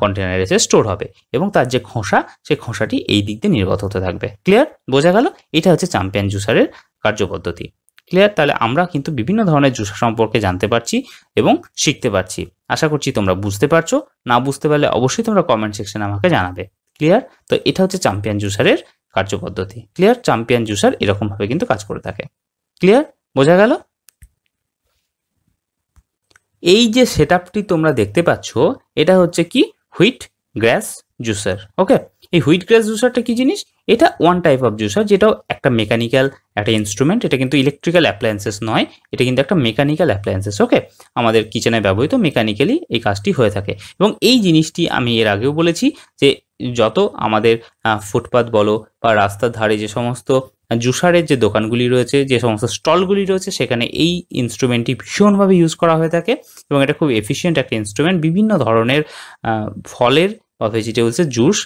কন্টেনারে এসে স্টোর হবে এবং তার যে খোসা সেই খোসাটি এই দিক দিয়ে নির্গত হতে থাকবে ক্লিয়ার বোঝা গেল এটা হচ্ছে চাম্পিয়ান জুসারের কার্যপদ্ধতি ক্লিয়ার তাহলে আমরা কিন্তু বিভিন্ন ধরনের জুসার সম্পর্কে জানতে পারছি এবং শিখতে পারছি আশা করছি তোমরা বুঝতে পারছো না বুঝতে পারলে অবশ্যই তোমরা কমেন্ট সেকশনে আমাকে জানাবে ক্লিয়ার তো এটা হচ্ছে চাম্পিয়ান জুসারের কার্যপদ্ধতি ক্লিয়ার চাম্পিয়ান জুসার এরকমভাবে কিন্তু কাজ করে থাকে ক্লিয়ার বোঝা গেল এই যে আপটি তোমরা দেখতে পাচ্ছ এটা হচ্ছে কি হুইট গ্যাস জুসার ওকে এই হুইট গ্যাস জুসারটা কি জিনিস এটা ওয়ান টাইপ অফ জুসার যেটাও একটা মেকানিক্যাল একটা ইনস্ট্রুমেন্ট এটা কিন্তু ইলেকট্রিক্যাল অ্যাপ্লায়েন্সেস নয় এটা কিন্তু একটা মেকানিক্যাল অ্যাপ্লায়েন্সেস ওকে আমাদের কিচেনে ব্যবহৃত মেকানিক্যালি এই কাজটি হয়ে থাকে এবং এই জিনিসটি আমি এর আগেও বলেছি যে যত আমাদের ফুটপাথ বলো বা রাস্তার ধারে যে সমস্ত জুসারের যে দোকানগুলি রয়েছে যে সমস্ত স্টলগুলি রয়েছে সেখানে এই ইনস্ট্রুমেন্টটি ভীষণভাবে ইউজ করা হয়ে থাকে এবং এটা খুব এফিশিয়েন্ট একটা ইনস্ট্রুমেন্ট বিভিন্ন ধরনের ফলের বা ভেজিটেবলসের জুস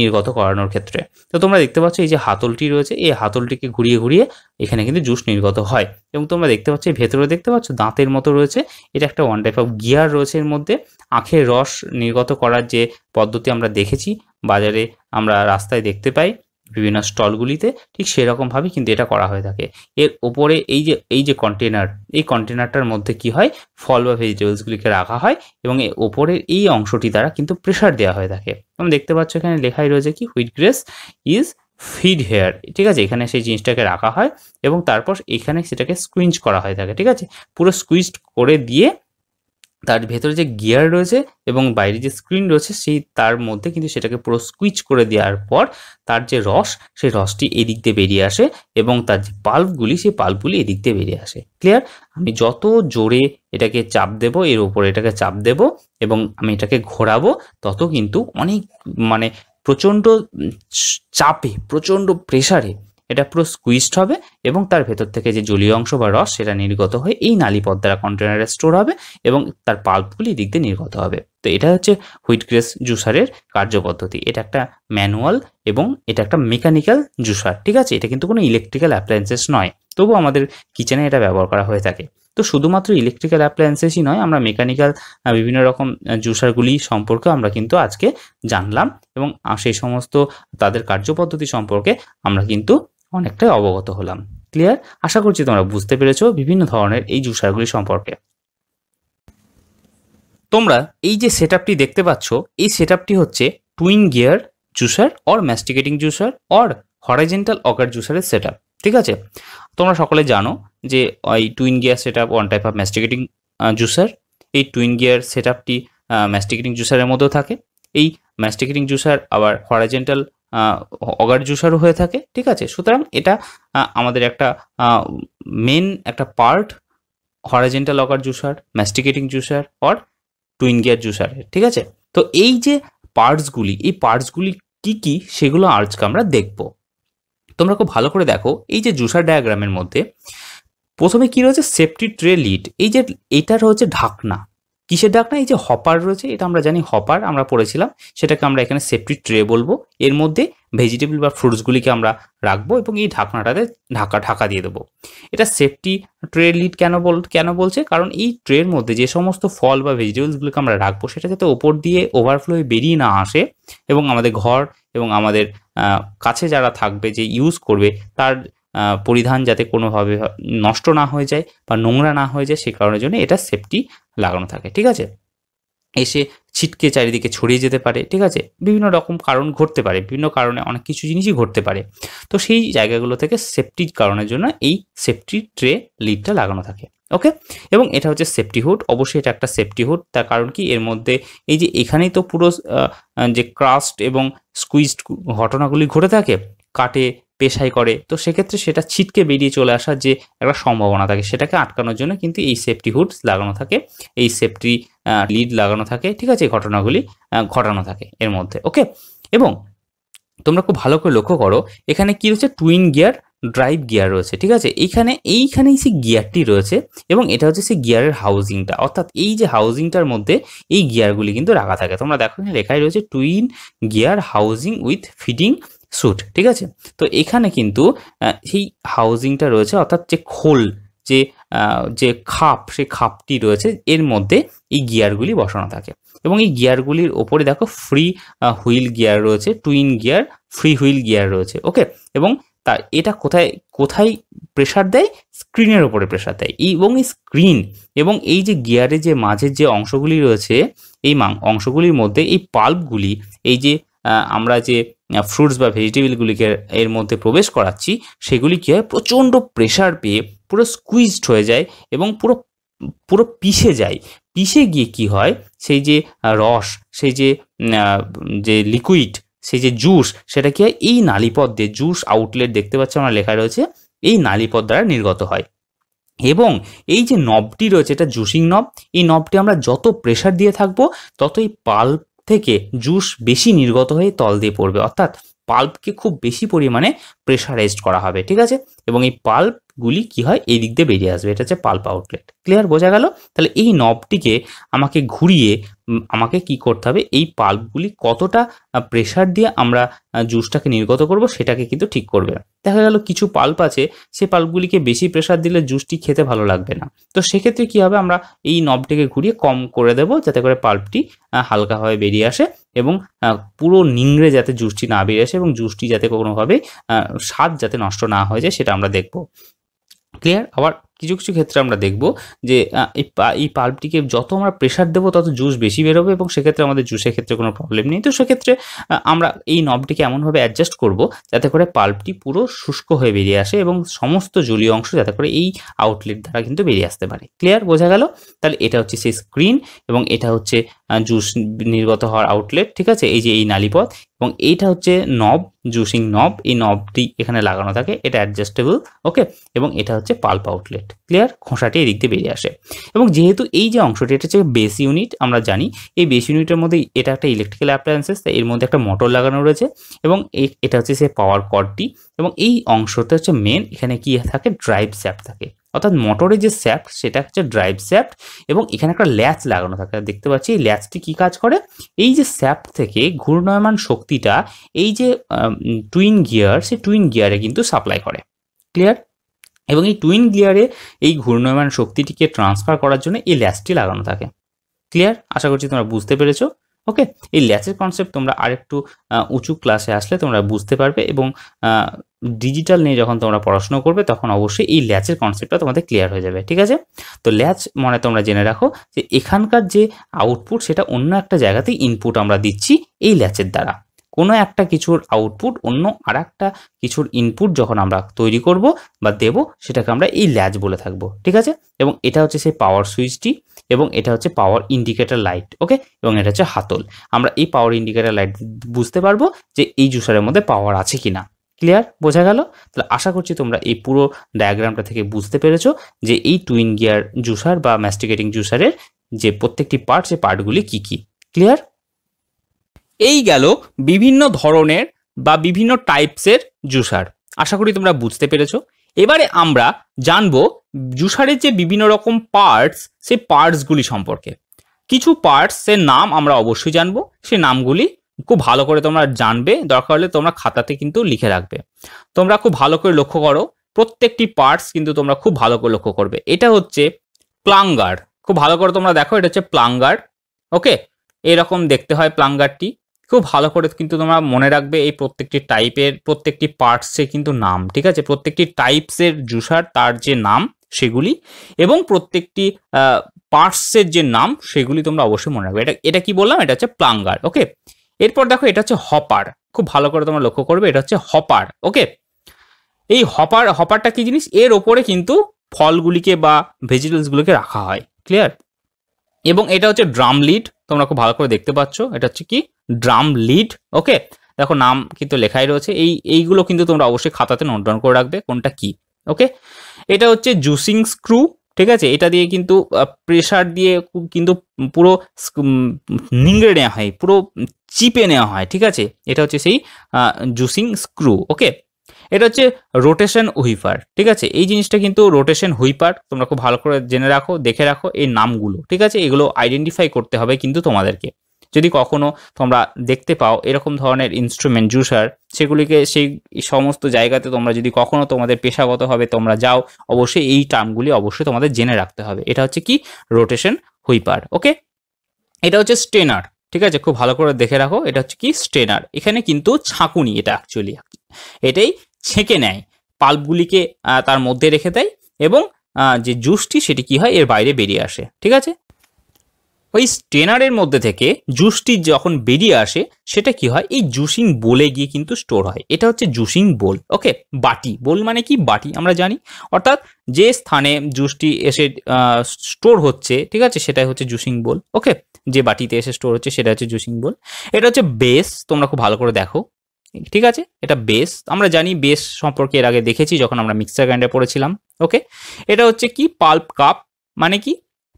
নির্গত করানোর ক্ষেত্রে তো তোমরা দেখতে পাচ্ছ এই যে হাতলটি রয়েছে এই হাতলটিকে ঘুরিয়ে ঘুরিয়ে এখানে কিন্তু জুস নির্গত হয় এবং তোমরা দেখতে পাচ্ছ ভেতরে দেখতে পাচ্ছ দাঁতের মতো রয়েছে এটা একটা ওয়ান টাইপ অফ গিয়ার রয়েছে এর মধ্যে আখের রস নির্গত করার যে পদ্ধতি আমরা দেখেছি বাজারে আমরা রাস্তায় দেখতে পাই বিভিন্ন স্টলগুলিতে ঠিক সেরকমভাবে কিন্তু এটা করা হয়ে থাকে এর ওপরে এই যে এই যে কন্টেনার এই কন্টেনারটার মধ্যে কি হয় ফল বা ভেজিটেবলসগুলিকে রাখা হয় এবং ওপরের এই অংশটি দ্বারা কিন্তু প্রেশার দেওয়া হয়ে থাকে এবং দেখতে পাচ্ছ এখানে লেখাই রয়েছে কি wheatgrass is fed here ঠিক আছে এখানে সেই জিনিসটাকে রাখা হয় এবং তারপর এখানে সেটাকে স্কুইঞ্জ করা হয়ে থাকে ঠিক আছে পুরো স্কুইজ করে দিয়ে তার ভেতরে যে গিয়ার রয়েছে এবং বাইরে যে স্ক্রিন রয়েছে সেই তার মধ্যে কিন্তু সেটাকে পুরো স্কুইচ করে দেওয়ার পর তার যে রস সেই রসটি এদিক দিয়ে বেরিয়ে আসে এবং তার যে পাল্পগুলি সেই পাল্পগুলি এদিক দিয়ে বেরিয়ে আসে ক্লিয়ার আমি যত জোরে এটাকে চাপ দেব এর উপরে এটাকে চাপ দেব এবং আমি এটাকে ঘোরাবো তত কিন্তু অনেক মানে প্রচণ্ড চাপে প্রচণ্ড প্রেশারে এটা পুরো স্কুইজড হবে এবং তার ভেতর থেকে যে জলীয় অংশ বা রস সেটা নির্গত হয়ে এই নালিপথ দ্বারা কন্টেনারে স্টোর হবে এবং তার পাল্পগুলি দিক দিয়ে নির্গত হবে তো এটা হচ্ছে হুইট গ্রেস জুসারের কার্যপদ্ধতি এটা একটা ম্যানুয়াল এবং এটা একটা মেকানিক্যাল জুসার ঠিক আছে এটা কিন্তু কোনো ইলেকট্রিক্যাল অ্যাপ্লায়েন্সেস নয় তবু আমাদের কিচেনে এটা ব্যবহার করা হয়ে থাকে তো শুধুমাত্র ইলেকট্রিক্যাল অ্যাপ্লায়েন্সেসই নয় আমরা মেকানিক্যাল বিভিন্ন রকম জুসারগুলি সম্পর্কে আমরা কিন্তু আজকে জানলাম এবং সেই সমস্ত তাদের কার্যপদ্ধতি সম্পর্কে আমরা কিন্তু অনেকটাই অবগত হলাম ক্লিয়ার আশা করছি তোমরা বুঝতে পেরেছো বিভিন্ন ধরনের এই জুসারগুলি সম্পর্কে তোমরা এই যে সেট দেখতে পাচ্ছ এই সেট হচ্ছে twin gear juicer or masticating juicer or horizontal auger জুসারের সেট ঠিক আছে তোমরা সকলে জানো যে ওই twin gear set one type of masticating juicer এই টুইন গিয়ার সেট আপটি ম্যাস্টিকেটিং জুসারের মধ্যেও থাকে এই ম্যাস্টিকেটিং জুসার আবার হরাইজেন্টাল অগার্জুসারও হয়ে থাকে ঠিক আছে সুতরাং এটা আমাদের একটা মেন একটা part horizontal auger juicer masticating juicer or twin gear জুসারের ঠিক আছে তো এই যে পার্টসগুলি এই পার্টসগুলি কি কি সেগুলো আজকে আমরা দেখব তোমরা খুব ভালো করে দেখো এই যে জুসার ডায়াগ্রামের মধ্যে প্রথমে কি রয়েছে সেফটি ট্রে লিড এই যে এটা রয়েছে ঢাকনা কিসের ডাক না এই যে হপার রয়েছে এটা আমরা জানি হপার আমরা পড়েছিলাম সেটাকে আমরা এখানে সেফটি ট্রে বলবো এর মধ্যে ভেজিটেবল বা ফ্রুটসগুলিকে আমরা রাখবো এবং এই ঢাকনাটাতে ঢাকা ঢাকা দিয়ে দেবো এটা সেফটি ট্রে লিড কেন বল কেন বলছে কারণ এই ট্রের মধ্যে যে সমস্ত ফল বা ভেজিটেবলসগুলিকে আমরা রাখবো সেটা যাতে ওপর দিয়ে ওভারফ্লো হয়ে বেরিয়ে না আসে এবং আমাদের ঘর এবং আমাদের কাছে যারা থাকবে যে ইউজ করবে তার পরিধান যাতে কোনোভাবে নষ্ট না হয়ে যায় বা নোংরা না হয়ে যায় সে কারণের জন্য এটা সেফটি লাগানো থাকে ঠিক আছে এসে ছিটকে চারিদিকে ছড়িয়ে যেতে পারে ঠিক আছে বিভিন্ন রকম কারণ ঘটতে পারে বিভিন্ন কারণে অনেক কিছু জিনিসই ঘটতে পারে তো সেই জায়গাগুলো থেকে সেফটির কারণের জন্য এই সেফটি ট্রে লিডটা লাগানো থাকে ওকে এবং এটা হচ্ছে সেফটি হুড অবশ্যই এটা একটা সেফটি হুড তার কারণ কি এর মধ্যে এই যে এখানেই তো পুরো যে ক্রাস্ট এবং স্কুইজড ঘটনাগুলি ঘটে থাকে কাটে পেশাই করে তো সেক্ষেত্রে সেটা ছিটকে বেরিয়ে চলে আসার যে একটা সম্ভাবনা থাকে সেটাকে আটকানোর জন্য কিন্তু এই সেফটি হুডস লাগানো থাকে এই সেফটি লিড লাগানো থাকে ঠিক আছে এই ঘটনাগুলি ঘটানো থাকে এর মধ্যে ওকে এবং তোমরা খুব ভালো করে লক্ষ্য করো এখানে কি রয়েছে টুইন গিয়ার ড্রাইভ গিয়ার রয়েছে ঠিক আছে এইখানে এইখানেই সেই গিয়ারটি রয়েছে এবং এটা হচ্ছে সেই গিয়ারের হাউজিংটা অর্থাৎ এই যে হাউজিংটার মধ্যে এই গিয়ারগুলি কিন্তু রাখা থাকে তোমরা দেখো লেখাই রয়েছে twin gear housing with fitting chute ঠিক আছে তো এখানে কিন্তু সেই হাউজিংটা রয়েছে অর্থাৎ যে খোল যে যে খাপ সেই খাপটি রয়েছে এর মধ্যে এই গিয়ারগুলি বসানো থাকে এবং এই গিয়ারগুলির ওপরে দেখো ফ্রি হুইল গিয়ার রয়েছে twin gear free wheel gear রয়েছে ওকে এবং তার এটা কোথায় কোথায় প্রেশার দেয় স্ক্রিনের ওপরে প্রেশার দেয় এবং এই স্ক্রিন এবং এই যে গিয়ারে যে মাঝের যে অংশগুলি রয়েছে এই অংশগুলির মধ্যে এই পাল্পগুলি এই যে আমরা যে ফ্রুটস বা ভেজিটেবলগুলিকে এর মধ্যে প্রবেশ করাচ্ছি সেগুলি কী হয় প্রচণ্ড প্রেশার পেয়ে পুরো স্কুইজড হয়ে যায় এবং পুরো পুরো পিষে যায় পিষে গিয়ে কি হয় সেই যে রস সেই যে যে লিকুইড সেই যে জুস সেটা কি হয় এই নালিপথ দিয়ে জুস আউটলেট দেখতে পাচ্ছি আমরা লেখা রয়েছে এই নালিপদ দ্বারা নির্গত হয় এবং এই যে নবটি রয়েছে এটা জুসিং নব এই নবটি আমরা যত প্রেশার দিয়ে থাকবো তত এই পাল্প থেকে জুস বেশি নির্গত হয়ে তল দিয়ে পড়বে অর্থাৎ পাল্পকে খুব বেশি পরিমাণে প্রেশারাইজড করা হবে ঠিক আছে এবং এই পাল্পগুলি কি হয় এই দিক দিয়ে বেরিয়ে আসবে এটা হচ্ছে পাল্প আউটলেট ক্লিয়ার বোঝা গেল তাহলে এই নবটিকে আমাকে ঘুরিয়ে আমাকে কি করতে হবে এই পাল্পগুলি কতটা প্রেশার দিয়ে আমরা জুসটাকে নির্গত করব সেটাকে কিন্তু ঠিক করবে দেখা গেল কিছু পাল্প আছে সেই পাল্পগুলিকে বেশি প্রেশার দিলে জুসটি খেতে ভালো লাগবে না তো সেক্ষেত্রে কি হবে আমরা এই নবটিকে ঘুরিয়ে কম করে দেব যাতে করে পাল্পটি হালকাভাবে বেরিয়ে আসে এবং পুরো নিংড়ে যাতে জুসটি না বেরিয়ে আসে এবং জুসটি যাতে কোনোভাবে স্বাদ যাতে নষ্ট না হয়ে যায় সেটা আমরা দেখব ক্লিয়ার আবার কিছু কিছু ক্ষেত্রে আমরা দেখব যে এই পাল্পটিকে যত আমরা প্রেশার দেবো তত জুস বেশি বেরোবে এবং সেক্ষেত্রে আমাদের জুসের ক্ষেত্রে কোনো প্রবলেম নেই তো সেক্ষেত্রে আমরা এই নবটিকে এমনভাবে অ্যাডজাস্ট করব যাতে করে পাল্পটি পুরো শুষ্ক হয়ে বেরিয়ে আসে এবং সমস্ত জলীয় অংশ যাতে করে এই আউটলেট দ্বারা কিন্তু বেরিয়ে আসতে পারে ক্লিয়ার বোঝা গেল তাহলে এটা হচ্ছে সেই স্ক্রিন এবং এটা হচ্ছে জুস নির্গত হওয়ার আউটলেট ঠিক আছে এই যে এই নালিপথ এবং এইটা হচ্ছে নব জুসিং নব এই নবটি এখানে লাগানো থাকে এটা অ্যাডজাস্টেবল ওকে এবং এটা হচ্ছে পাল্প আউটলেট ক্লিয়ার খোঁসাটি এদিক দিয়ে বেরিয়ে আসে এবং যেহেতু এই যে অংশটি এটা হচ্ছে বেস ইউনিট আমরা জানি এই বেস ইউনিটের মধ্যে এটা একটা ইলেকট্রিক্যাল অ্যাপ্লায়েন্সেস তাই এর মধ্যে একটা মোটর লাগানো রয়েছে এবং এটা হচ্ছে সে পাওয়ার কর্ডটি এবং এই অংশটা হচ্ছে মেন এখানে কি থাকে ড্রাইভ স্যাপ থাকে অর্থাৎ মোটরের যে স্যাপ্ট সেটা হচ্ছে ড্রাইভ স্যাপ্ট এবং এখানে একটা ল্যাচ লাগানো থাকে দেখতে পাচ্ছি এই ল্যাচটি কী কাজ করে এই যে স্যাপ্ট থেকে ঘূর্ণায়মান শক্তিটা এই যে টুইন গিয়ার সে টুইন গিয়ারে কিন্তু সাপ্লাই করে ক্লিয়ার এবং এই টুইন গিয়ারে এই ঘূর্ণায়মান শক্তিটিকে ট্রান্সফার করার জন্য এই ল্যাচটি লাগানো থাকে ক্লিয়ার আশা করছি তোমরা বুঝতে পেরেছো ওকে এই ল্যাচের কনসেপ্ট তোমরা আরেকটু উঁচু ক্লাসে আসলে তোমরা বুঝতে পারবে এবং ডিজিটাল নিয়ে যখন তোমরা পড়াশোনা করবে তখন অবশ্যই এই ল্যাচের কনসেপ্টটা তোমাদের ক্লিয়ার হয়ে যাবে ঠিক আছে তো ল্যাচ মানে তোমরা জেনে রাখো যে এখানকার যে আউটপুট সেটা অন্য একটা জায়গাতে ইনপুট আমরা দিচ্ছি এই ল্যাচের দ্বারা কোনো একটা কিছুর আউটপুট অন্য আর একটা কিছুর ইনপুট যখন আমরা তৈরি করব বা দেব সেটাকে আমরা এই ল্যাচ বলে থাকব ঠিক আছে এবং এটা হচ্ছে সেই পাওয়ার সুইচটি এবং এটা হচ্ছে পাওয়ার ইন্ডিকেটার লাইট ওকে এবং এটা হচ্ছে হাতল আমরা এই পাওয়ার ইন্ডিকেটার লাইট বুঝতে পারবো যে এই জুসারের মধ্যে পাওয়ার আছে কি না ক্লিয়ার বোঝা গেল তাহলে আশা করছি তোমরা এই পুরো ডায়াগ্রামটা থেকে বুঝতে পেরেছো যে এই টুইন গিয়ার জুসার বা ম্যাস্টিকেটিং জুসারের যে প্রত্যেকটি পার্ট সে পার্টগুলি কি কি ক্লিয়ার এই গেল বিভিন্ন ধরনের বা বিভিন্ন টাইপসের জুসার আশা করি তোমরা বুঝতে পেরেছো এবারে আমরা জানবো জুসারের যে বিভিন্ন রকম পার্টস সে পার্টসগুলি সম্পর্কে কিছু পার্টসের নাম আমরা অবশ্যই জানবো সে নামগুলি খুব ভালো করে তোমরা জানবে দরকার হলে তোমরা খাতাতে কিন্তু লিখে রাখবে তোমরা খুব ভালো করে লক্ষ্য করো প্রত্যেকটি পার্টস কিন্তু তোমরা খুব ভালো করে লক্ষ্য করবে এটা হচ্ছে প্লাঙ্গার খুব ভালো করে তোমরা দেখো এটা হচ্ছে প্লাঙ্গার ওকে এরকম দেখতে হয় প্লাঙ্গারটি খুব ভালো করে কিন্তু তোমরা মনে রাখবে এই প্রত্যেকটি টাইপের প্রত্যেকটি পার্টসের কিন্তু নাম ঠিক আছে প্রত্যেকটি টাইপসের জুসার তার যে নাম সেগুলি এবং প্রত্যেকটি পার্টসের যে নাম সেগুলি তোমরা অবশ্যই মনে রাখবে এটা এটা কি বললাম এটা হচ্ছে প্লাঙ্গার ওকে এরপর দেখো এটা হচ্ছে হপার খুব ভালো করে তোমরা লক্ষ্য করবে এটা হচ্ছে হপার ওকে এই হপার হপারটা কি জিনিস এর ওপরে কিন্তু ফলগুলিকে বা ভেজিটেবলসগুলোকে রাখা হয় ক্লিয়ার এবং এটা হচ্ছে ড্রাম লিড তোমরা খুব ভালো করে দেখতে পাচ্ছ এটা হচ্ছে কি ড্রাম লিড ওকে দেখো নাম কিন্তু লেখাই রয়েছে এই এইগুলো কিন্তু তোমরা অবশ্যই খাতাতে নোট ডাউন করে রাখবে কোনটা কি ওকে এটা হচ্ছে জুসিং স্ক্রু ঠিক আছে এটা দিয়ে কিন্তু প্রেশার দিয়ে কিন্তু পুরো নিংড়ে নেওয়া হয় পুরো চিপে নেওয়া হয় ঠিক আছে এটা হচ্ছে সেই জুসিং স্ক্রু ওকে এটা হচ্ছে রোটেশন হুইপার ঠিক আছে এই জিনিসটা কিন্তু রোটেশন হুইপার তোমরা খুব ভালো করে জেনে রাখো দেখে রাখো এই নামগুলো ঠিক আছে এগুলো আইডেন্টিফাই করতে হবে কিন্তু তোমাদেরকে যদি কখনো তোমরা দেখতে পাও এরকম ধরনের ইনস্ট্রুমেন্ট জুসার সেগুলিকে সেই সমস্ত জায়গাতে তোমরা যদি কখনো তোমাদের পেশাগতভাবে তোমরা যাও অবশ্যই এই টার্মগুলি অবশ্যই তোমাদের জেনে রাখতে হবে এটা হচ্ছে কি রোটেশন হুইপার ওকে এটা হচ্ছে স্টেনার ঠিক আছে খুব ভালো করে দেখে রাখো এটা হচ্ছে কি স্টেনার এখানে কিন্তু ছাঁকুনি এটা অ্যাকচুয়ালি এটাই ছেঁকে নেয় পাল্পগুলিকে তার মধ্যে রেখে দেয় এবং যে জুসটি সেটি কি হয় এর বাইরে বেরিয়ে আসে ঠিক আছে ওই স্টেনারের মধ্যে থেকে জুসটি যখন বেরিয়ে আসে সেটা কি হয় এই জুসিং বোলে গিয়ে কিন্তু স্টোর হয় এটা হচ্ছে জুসিং বোল ওকে বাটি বোল মানে কি বাটি আমরা জানি অর্থাৎ যে স্থানে জুসটি এসে স্টোর হচ্ছে ঠিক আছে সেটাই হচ্ছে জুসিং বোল ওকে যে বাটিতে এসে স্টোর হচ্ছে সেটা হচ্ছে জুসিং বোল এটা হচ্ছে বেস তোমরা খুব ভালো করে দেখো ঠিক আছে এটা বেস আমরা জানি বেস সম্পর্কে এর আগে দেখেছি যখন আমরা মিক্সার গ্রাইন্ডার পড়েছিলাম ওকে এটা হচ্ছে কি পাল্প কাপ মানে কি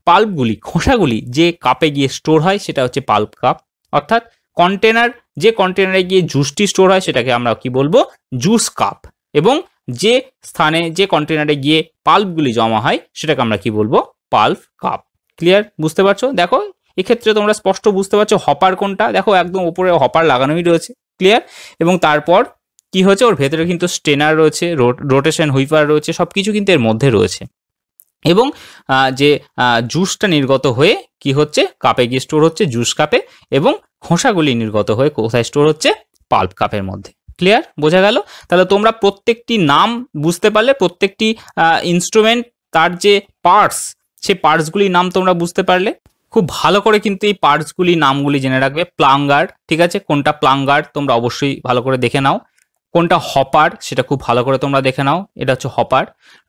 পাল্পগুলি খোসাগুলি যে কাপে গিয়ে স্টোর হয় সেটা হচ্ছে পাল্প কাপ অর্থাৎ কন্টেনার যে কন্টেনারে গিয়ে জুসটি স্টোর হয় সেটাকে আমরা কি বলবো জুস কাপ এবং যে স্থানে যে কন্টেনারে গিয়ে পাল্পগুলি জমা হয় সেটাকে আমরা কি বলবো পাল্প কাপ ক্লিয়ার বুঝতে পারছো দেখো এক্ষেত্রে তোমরা স্পষ্ট বুঝতে পারছো হপার কোনটা দেখো একদম উপরে হপার লাগানোই রয়েছে ক্লিয়ার এবং তারপর কি হয়েছে ওর ভেতরে কিন্তু স্টেনার রয়েছে রোটেশন হুইপার রয়েছে সব কিছু কিন্তু এর মধ্যে রয়েছে এবং যে জুসটা নির্গত হয়ে কি হচ্ছে কাপে গিয়ে স্টোর হচ্ছে জুস কাপে এবং খোসাগুলি নির্গত হয়ে কোথায় স্টোর হচ্ছে পাল্প কাপের মধ্যে ক্লিয়ার বোঝা গেল তাহলে তোমরা প্রত্যেকটি নাম বুঝতে পারলে প্রত্যেকটি ইনস্ট্রুমেন্ট তার যে পার্টস সে পার্টসগুলির নাম তোমরা বুঝতে পারলে খুব ভালো করে কিন্তু এই পার্টসগুলি নামগুলি জেনে রাখবে প্লাঙ্গার ঠিক আছে কোনটা প্লাঙ্গার তোমরা অবশ্যই ভালো করে দেখে নাও কোনটা হপার সেটা খুব ভালো করে তোমরা দেখে নাও এটা হচ্ছে হপার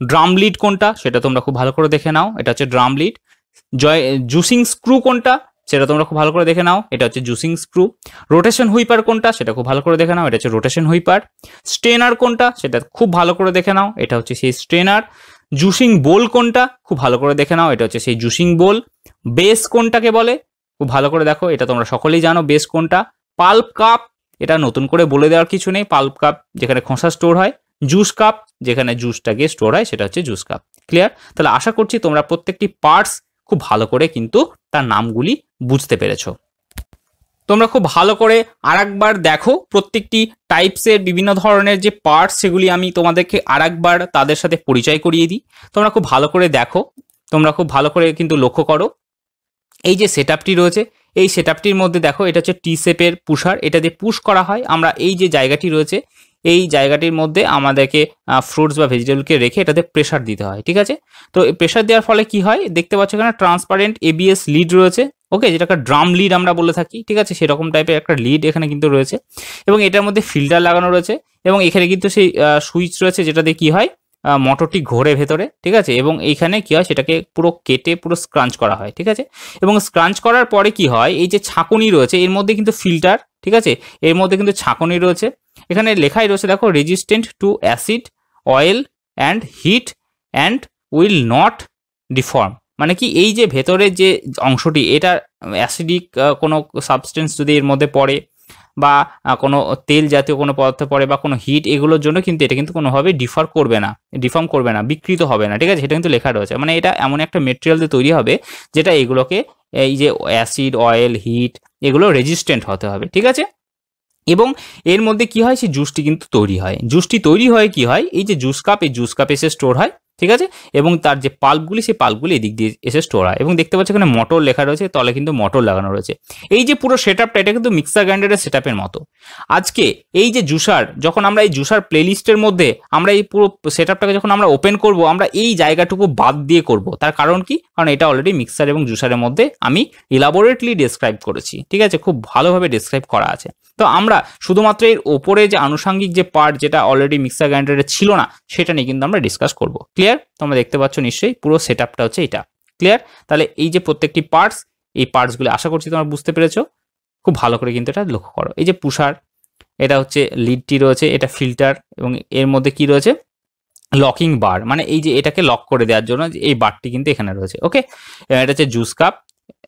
ড্রাম লিড কোনটা সেটা তোমরা খুব ভালো করে দেখে নাও এটা হচ্ছে ড্রাম লিড জয় জুসিং স্ক্রু কোনটা সেটা তোমরা খুব ভালো করে দেখে নাও এটা হচ্ছে জুসিং স্ক্রু রোটেশন হুইপার কোনটা সেটা খুব ভালো করে দেখে নাও এটা হচ্ছে রোটেশন হুইপার স্ট্রেনার কোনটা সেটা খুব ভালো করে দেখে নাও এটা হচ্ছে সেই স্ট্রেনার জুসিং বোল কোনটা খুব ভালো করে দেখে নাও এটা হচ্ছে সেই জুসিং বোল বেস কোনটাকে বলে খুব ভালো করে দেখো এটা তোমরা সকলেই জানো বেস কোনটা পাল্প কাপ এটা নতুন করে বলে দেওয়ার কিছু নেই পাল্প কাপ যেখানে খোসা স্টোর হয় জুস কাপ যেখানে জুসটা গিয়ে স্টোর হয় সেটা হচ্ছে জুস কাপ ক্লিয়ার তাহলে আশা করছি তোমরা প্রত্যেকটি পার্টস খুব ভালো করে কিন্তু তার নামগুলি বুঝতে পেরেছো তোমরা খুব ভালো করে আরেকবার দেখো প্রত্যেকটি টাইপসের বিভিন্ন ধরনের যে পার্টস সেগুলি আমি তোমাদেরকে আরেকবার তাদের সাথে পরিচয় করিয়ে দিই তোমরা খুব ভালো করে দেখো তোমরা খুব ভালো করে কিন্তু লক্ষ্য করো এই যে সেট রয়েছে এই সেট মধ্যে দেখো এটা হচ্ছে টি শেপের পুষার এটা দিয়ে পুশ করা হয় আমরা এই যে জায়গাটি রয়েছে এই জায়গাটির মধ্যে আমাদেরকে ফ্রুটস বা ভেজিটেবলকে রেখে এটাতে প্রেশার দিতে হয় ঠিক আছে তো প্রেশার দেওয়ার ফলে কি হয় দেখতে পাচ্ছ এখানে ট্রান্সপারেন্ট এবিএস লিড রয়েছে ওকে যেটাকে ড্রাম লিড আমরা বলে থাকি ঠিক আছে সেরকম টাইপের একটা লিড এখানে কিন্তু রয়েছে এবং এটার মধ্যে ফিল্টার লাগানো রয়েছে এবং এখানে কিন্তু সেই সুইচ রয়েছে যেটাতে কি হয় মটরটি ঘোরে ভেতরে ঠিক আছে এবং এইখানে কি হয় সেটাকে পুরো কেটে পুরো স্ক্রাঞ্চ করা হয় ঠিক আছে এবং স্ক্রাঞ্চ করার পরে কি হয় এই যে ছাঁকুনি রয়েছে এর মধ্যে কিন্তু ফিল্টার ঠিক আছে এর মধ্যে কিন্তু ছাঁকুনি রয়েছে এখানে লেখাই রয়েছে দেখো resistant to acid oil and heat and will not deform মানে কি এই যে ভেতরের যে অংশটি এটা অ্যাসিডিক কোনো সাবস্টেন্স যদি এর মধ্যে পড়ে বা কোনো তেল জাতীয় কোনো পদার্থ পড়ে বা কোনো হিট এগুলোর জন্য কিন্তু এটা কিন্তু কোনোভাবে ডিফার করবে না ডিফর্ম করবে না বিকৃত হবে না ঠিক আছে এটা কিন্তু লেখা রয়েছে মানে এটা এমন একটা মেটেরিয়াল দিয়ে তৈরি হবে যেটা এগুলোকে এই যে অ্যাসিড অয়েল হিট এগুলো রেজিস্ট্যান্ট হতে হবে ঠিক আছে এবং এর মধ্যে কি হয় সেই জুসটি কিন্তু তৈরি হয় জুসটি তৈরি হয়ে কি হয় এই যে জুস কাপ এই জুস কাপ এসে স্টোর হয় ঠিক আছে এবং তার যে পাল্পগুলি সেই পাল্পগুলি এদিক দিয়ে এসে স্টোর হয় এবং দেখতে পাচ্ছি এখানে মোটর লেখা রয়েছে তলে কিন্তু মোটর লাগানো রয়েছে এই যে পুরো সেট আপটা এটা কিন্তু মিক্সার গ্রাইন্ডারের সেট আপের মতো আজকে এই যে জুসার যখন আমরা এই জুসার প্লেলিস্টের মধ্যে আমরা এই পুরো সেট আপটাকে যখন আমরা ওপেন করব আমরা এই জায়গাটুকু বাদ দিয়ে করব তার কারণ কি কারণ এটা অলরেডি মিক্সার এবং জুসারের মধ্যে আমি ইলাবোরেটলি ডেসক্রাইব করেছি ঠিক আছে খুব ভালোভাবে ডেসক্রাইব করা আছে তো আমরা শুধুমাত্র এর ওপরে যে আনুষঙ্গিক যে পার্ট যেটা অলরেডি মিক্সার গ্রাইন্ডারে ছিল না সেটা নিয়ে কিন্তু আমরা ডিসকাস করবো ক্লিয়ার ক্লিয়ার তোমরা দেখতে পাচ্ছ নিশ্চয়ই পুরো সেট হচ্ছে এটা ক্লিয়ার তাহলে এই যে প্রত্যেকটি পার্টস এই পার্টসগুলো আশা করছি তোমরা বুঝতে পেরেছো খুব ভালো করে কিন্তু এটা লক্ষ্য করো এই যে পুষার এটা হচ্ছে লিডটি রয়েছে এটা ফিল্টার এবং এর মধ্যে কি রয়েছে লকিং বার মানে এই যে এটাকে লক করে দেওয়ার জন্য এই বারটি কিন্তু এখানে রয়েছে ওকে এটা হচ্ছে জুস কাপ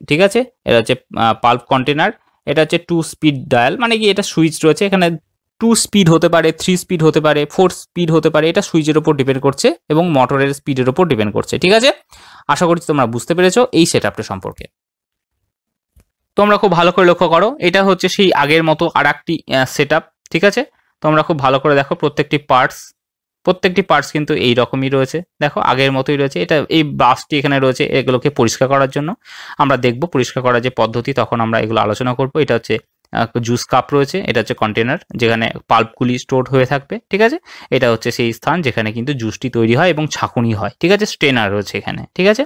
ঠিক আছে এটা হচ্ছে পাল্প কন্টেনার এটা হচ্ছে টু স্পিড ডায়াল মানে কি এটা সুইচ রয়েছে এখানে টু স্পিড হতে পারে থ্রি স্পিড হতে পারে ফোর স্পিড হতে পারে এটা সুইচের ওপর ডিপেন্ড করছে এবং মোটরের স্পিডের ওপর ডিপেন্ড করছে ঠিক আছে আশা করছি তোমরা বুঝতে পেরেছো এই সেট সম্পর্কে তোমরা খুব ভালো করে লক্ষ্য করো এটা হচ্ছে সেই আগের মতো আর একটি সেট ঠিক আছে তোমরা খুব ভালো করে দেখো প্রত্যেকটি পার্টস প্রত্যেকটি পার্টস কিন্তু এই রকমই রয়েছে দেখো আগের মতোই রয়েছে এটা এই বাসটি এখানে রয়েছে এগুলোকে পরিষ্কার করার জন্য আমরা দেখব পরিষ্কার করার যে পদ্ধতি তখন আমরা এগুলো আলোচনা করব এটা হচ্ছে জুস কাপ রয়েছে এটা হচ্ছে কন্টেনার যেখানে পাল্পগুলি স্টোর হয়ে থাকবে ঠিক আছে এটা হচ্ছে সেই স্থান যেখানে কিন্তু জুসটি তৈরি হয় এবং ছাঁকুনি হয় ঠিক আছে স্টেনার রয়েছে এখানে ঠিক আছে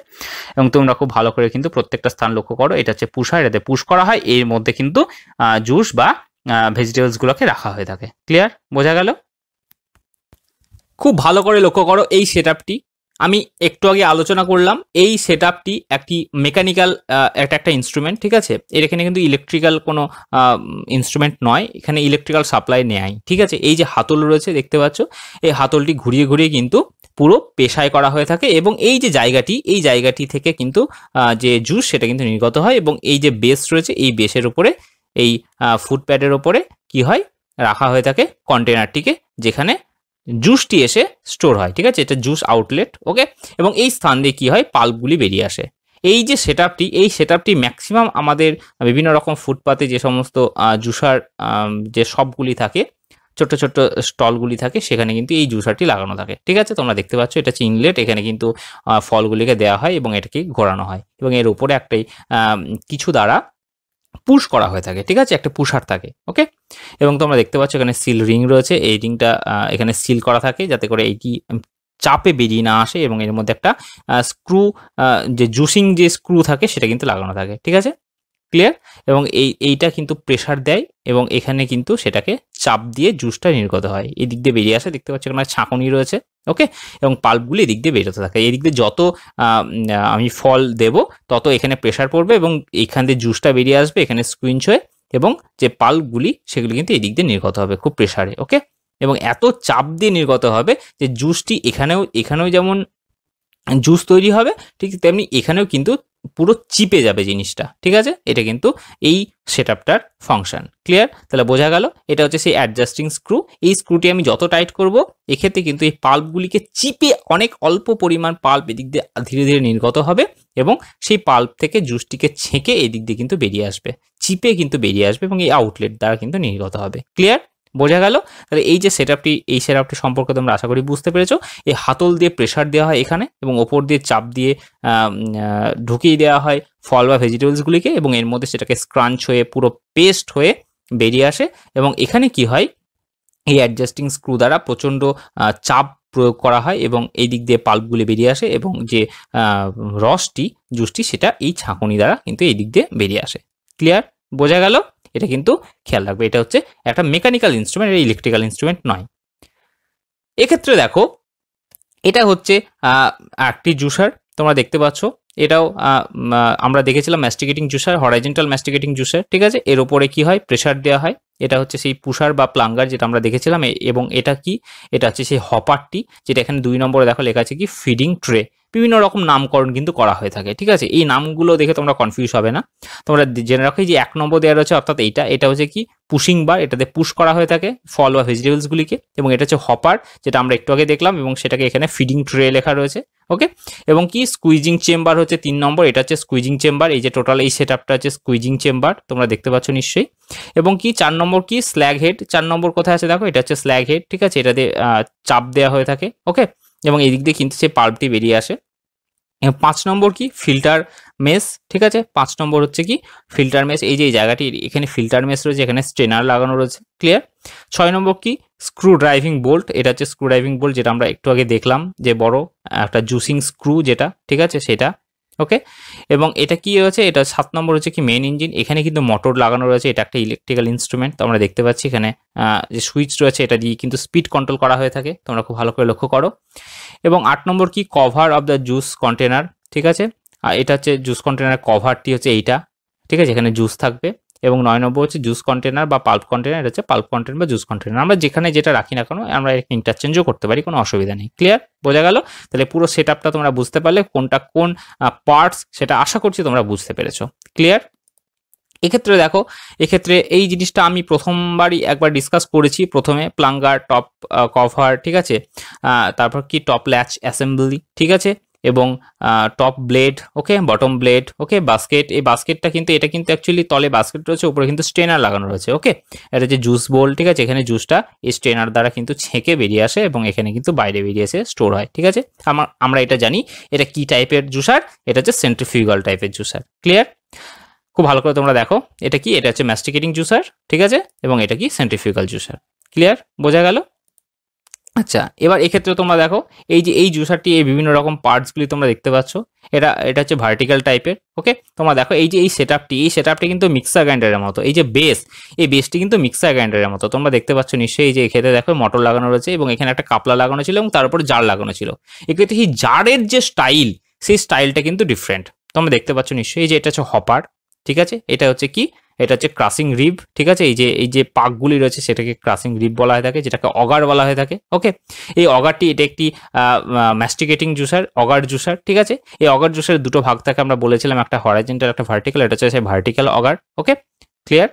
এবং তোমরা খুব ভালো করে কিন্তু প্রত্যেকটা স্থান লক্ষ্য করো এটা হচ্ছে পুষ হয় এটাতে পুশ করা হয় এর মধ্যে কিন্তু জুস বা ভেজিটেবলসগুলোকে রাখা হয়ে থাকে ক্লিয়ার বোঝা গেল খুব ভালো করে লক্ষ্য করো এই সেট আমি একটু আগে আলোচনা করলাম এই সেট আপটি একটি মেকানিক্যাল একটা একটা ইনস্ট্রুমেন্ট ঠিক আছে এর এখানে কিন্তু ইলেকট্রিক্যাল কোনো ইনস্ট্রুমেন্ট নয় এখানে ইলেকট্রিক্যাল সাপ্লাই নেয় ঠিক আছে এই যে হাতল রয়েছে দেখতে পাচ্ছ এই হাতলটি ঘুরিয়ে ঘুরিয়ে কিন্তু পুরো পেশায় করা হয়ে থাকে এবং এই যে জায়গাটি এই জায়গাটি থেকে কিন্তু যে জুস সেটা কিন্তু নির্গত হয় এবং এই যে বেস রয়েছে এই বেসের উপরে এই ফুটপ্যাডের ওপরে কি হয় রাখা হয়ে থাকে কন্টেনারটিকে যেখানে জুসটি এসে স্টোর হয় ঠিক আছে এটা জুস আউটলেট ওকে এবং এই স্থান দিয়ে কী হয় পাল্পগুলি বেরিয়ে আসে এই যে সেট এই সেট ম্যাক্সিমাম আমাদের বিভিন্ন রকম ফুটপাতে যে সমস্ত জুসার যে সবগুলি থাকে ছোট ছোট স্টলগুলি থাকে সেখানে কিন্তু এই জুসারটি লাগানো থাকে ঠিক আছে তোমরা দেখতে পাচ্ছ এটা চিনলেট এখানে কিন্তু ফলগুলিকে দেওয়া হয় এবং এটাকে ঘোরানো হয় এবং এর উপরে একটাই কিছু দ্বারা পুশ করা হয়ে থাকে ঠিক আছে একটা পুশার থাকে ওকে এবং তোমরা দেখতে পাচ্ছ এখানে সিল রিং রয়েছে এই রিংটা এখানে সিল করা থাকে যাতে করে এইটি চাপে বেরিয়ে না আসে এবং এর মধ্যে একটা স্ক্রু যে জুসিং যে স্ক্রু থাকে সেটা কিন্তু লাগানো থাকে ঠিক আছে ক্লিয়ার এবং এই এইটা কিন্তু প্রেশার দেয় এবং এখানে কিন্তু সেটাকে চাপ দিয়ে জুসটা নির্গত হয় এদিক দিয়ে বেরিয়ে আসে দেখতে পাচ্ছি এখানে ছাঁকুনি রয়েছে ওকে এবং পাল্পগুলি এদিক দিয়ে বেরোতে থাকে এদিক দিয়ে যত আমি ফল দেব তত এখানে প্রেশার পড়বে এবং এইখান দিয়ে জুসটা বেরিয়ে আসবে এখানে স্কুইঞ্চ হয়ে এবং যে পাল্পগুলি সেগুলি কিন্তু এদিক দিয়ে নির্গত হবে খুব প্রেশারে ওকে এবং এত চাপ দিয়ে নির্গত হবে যে জুসটি এখানেও এখানেও যেমন জুস তৈরি হবে ঠিক তেমনি এখানেও কিন্তু পুরো চিপে যাবে জিনিসটা ঠিক আছে এটা কিন্তু এই সেট আপটার ফাংশান ক্লিয়ার তাহলে বোঝা গেল এটা হচ্ছে সেই অ্যাডজাস্টিং স্ক্রু এই স্ক্রুটি আমি যত টাইট করবো এক্ষেত্রে কিন্তু এই পাল্পগুলিকে চিপে অনেক অল্প পরিমাণ পাল্প এদিক দিয়ে ধীরে ধীরে নির্গত হবে এবং সেই পাল্প থেকে জুসটিকে ছেঁকে এদিক দিয়ে কিন্তু বেরিয়ে আসবে চিপে কিন্তু বেরিয়ে আসবে এবং এই আউটলেট দ্বারা কিন্তু নির্গত হবে ক্লিয়ার বোঝা গেল তাহলে এই যে সেট এই সেট সম্পর্কে তোমরা আশা করি বুঝতে পেরেছো এই হাতল দিয়ে প্রেশার দেওয়া হয় এখানে এবং ওপর দিয়ে চাপ দিয়ে ঢুকিয়ে দেওয়া হয় ফল বা ভেজিটেবলসগুলিকে এবং এর মধ্যে সেটাকে স্ক্রাঞ্চ হয়ে পুরো পেস্ট হয়ে বেরিয়ে আসে এবং এখানে কি হয় এই অ্যাডজাস্টিং স্ক্রু দ্বারা প্রচণ্ড চাপ প্রয়োগ করা হয় এবং এই দিক দিয়ে পাল্পগুলি বেরিয়ে আসে এবং যে রসটি জুসটি সেটা এই ছাঁকুনি দ্বারা কিন্তু এই দিক দিয়ে বেরিয়ে আসে ক্লিয়ার বোঝা গেল এটা কিন্তু খেয়াল রাখবে এটা হচ্ছে একটা মেকানিক্যাল ইনস্ট্রুমেন্ট এটা ইলেকট্রিক্যাল ইনস্ট্রুমেন্ট নয় এক্ষেত্রে দেখো এটা হচ্ছে একটি জুসার তোমরা দেখতে পাচ্ছ এটাও আমরা দেখেছিলাম masticating juicer horizontal masticating juicer ঠিক আছে এর ওপরে কি হয় প্রেশার দেওয়া হয় এটা হচ্ছে সেই পুষার বা প্লাঙ্গার যেটা আমরা দেখেছিলাম এবং এটা কি এটা হচ্ছে সেই হপারটি যেটা এখানে দুই নম্বরে দেখো লেখা আছে কি ফিডিং ট্রে বিভিন্ন রকম নামকরণ কিন্তু করা হয়ে থাকে ঠিক আছে এই নামগুলো দেখে তোমরা কনফিউজ হবে না তোমরা জেনে রাখো যে এক নম্বর দেওয়া রয়েছে অর্থাৎ এইটা এটা হচ্ছে কি পুশিং বার এটাতে পুশ করা হয়ে থাকে ফল বা ভেজিটেবলসগুলিকে এবং এটা হচ্ছে হপার যেটা আমরা একটু আগে দেখলাম এবং সেটাকে এখানে ফিডিং ট্রে লেখা রয়েছে ওকে এবং কি স্কুইজিং চেম্বার হচ্ছে তিন নম্বর এটা হচ্ছে স্কুইজিং চেম্বার এই যে টোটাল এই সেট আপটা হচ্ছে স্কুইজিং চেম্বার তোমরা দেখতে পাচ্ছ নিশ্চয়ই এবং কি চার নম্বর কি স্ল্যাগ হেড চার নম্বর কোথায় আছে দেখো এটা হচ্ছে স্ল্যাগ হেড ঠিক আছে এটাতে চাপ দেওয়া হয়ে থাকে ওকে এবং এই দিক দিয়ে কিন্তু সেই পাল্পটি বেরিয়ে আসে পাঁচ নম্বর কি ফিল্টার মেস ঠিক আছে পাঁচ নম্বর হচ্ছে কি ফিল্টার মেস এই যে জায়গাটি এখানে ফিল্টার মেস রয়েছে এখানে স্ট্রেনার লাগানো রয়েছে ক্লিয়ার ছয় নম্বর কি স্ক্রু ড্রাইভিং বোল্ট এটা হচ্ছে স্ক্রু ড্রাইভিং বোল্ট যেটা আমরা একটু আগে দেখলাম যে বড় একটা জুসিং স্ক্রু যেটা ঠিক আছে সেটা ওকে এবং এটা কি হচ্ছে এটা সাত নম্বর হচ্ছে কি মেন ইঞ্জিন এখানে কিন্তু মোটর লাগানো রয়েছে এটা একটা ইলেকট্রিক্যাল ইনস্ট্রুমেন্ট তো আমরা দেখতে পাচ্ছি এখানে যে সুইচ রয়েছে এটা দিয়ে কিন্তু স্পিড কন্ট্রোল করা হয়ে থাকে তোমরা খুব ভালো করে লক্ষ্য করো এবং আট নম্বর কি cover of the juice container ঠিক আছে আর এটা হচ্ছে জুস কন্টেনার কভারটি হচ্ছে এইটা ঠিক আছে এখানে জুস থাকবে এবং নয় নম্বর হচ্ছে জুস কন্টেনার বা পাল্প কন্টেনার এটা হচ্ছে পাল্প কন্টেনার বা জুস কন্টেনার আমরা যেখানে যেটা রাখি না কেন আমরা ইন্টারচেঞ্জও করতে পারি কোনো অসুবিধা নেই ক্লিয়ার বোঝা গেল তাহলে পুরো সেট তোমরা বুঝতে পারলে কোনটা কোন পার্টস সেটা আশা করছি তোমরা বুঝতে পেরেছো ক্লিয়ার এক্ষেত্রে দেখো এক্ষেত্রে এই জিনিসটা আমি প্রথমবারই একবার ডিসকাস করেছি প্রথমে প্লাঙ্গার টপ কভার ঠিক আছে তারপর কি টপ ল্যাচ অ্যাসেম্বলি ঠিক আছে এবং top blade okay bottom blade okay basket এই বাস্কেটটা কিন্তু এটা কিন্তু অ্যাকচুয়ালি তলে বাস্কেট রয়েছে উপরে কিন্তু স্ট্রেনার লাগানো রয়েছে ওকে এটা যে জুস বোল ঠিক আছে এখানে জুসটা এই স্ট্রেনার দ্বারা কিন্তু ছেঁকে বেরিয়ে আসে এবং এখানে কিন্তু বাইরে বেরিয়ে এসে স্টোর হয় ঠিক আছে আমার আমরা এটা জানি এটা কি টাইপের জুসার এটা হচ্ছে সেন্ট্রিফিউগাল টাইপের জুসার ক্লিয়ার খুব ভালো করে তোমরা দেখো এটা কি এটা হচ্ছে ম্যাস্টিকেটিং জুসার ঠিক আছে এবং এটা কি সেন্ট্রিফিউগাল জুসার ক্লিয়ার বোঝা গেল আচ্ছা এবার এক্ষেত্রে তোমরা দেখো এই যে এই জুসারটি এই বিভিন্ন রকম পার্টসগুলি তোমরা দেখতে পাচ্ছ এটা এটা হচ্ছে ভার্টিক্যাল টাইপের ওকে তোমরা দেখো এই যে এই সেট আপটি এই সেটআপটি কিন্তু মিক্সার গ্রাইন্ডারের মতো এই যে বেস এই বেসটি কিন্তু মিক্সার গ্রাইন্ডারের মতো তোমরা দেখতে পাচ্ছ নিশ্চয়ই এই যে এক্ষেত্রে দেখো মটর লাগানো রয়েছে এবং এখানে একটা কাপলা লাগানো ছিল এবং তার জার লাগানো ছিল এক্ষেত্রে এই জারের যে স্টাইল সেই স্টাইলটা কিন্তু ডিফারেন্ট তোমরা দেখতে পাচ্ছ নিশ্চয়ই যে এটা হচ্ছে হপার ঠিক আছে এটা হচ্ছে কি এটা হচ্ছে ক্রাসিং রিব ঠিক আছে এই যে এই যে পাকগুলি রয়েছে সেটাকে ক্রাসিং রিব বলা হয়ে থাকে যেটাকে অগার বলা হয়ে থাকে ওকে এই অগারটি এটা একটি ম্যাস্টিকেটিং জুসার অগার জুসার ঠিক আছে এই অগার জুসারের দুটো ভাগ থাকে আমরা বলেছিলাম একটা হরাইজেন্টাল একটা ভার্টিক্যাল এটা হচ্ছে ভার্টিক্যাল অগার ওকে ক্লিয়ার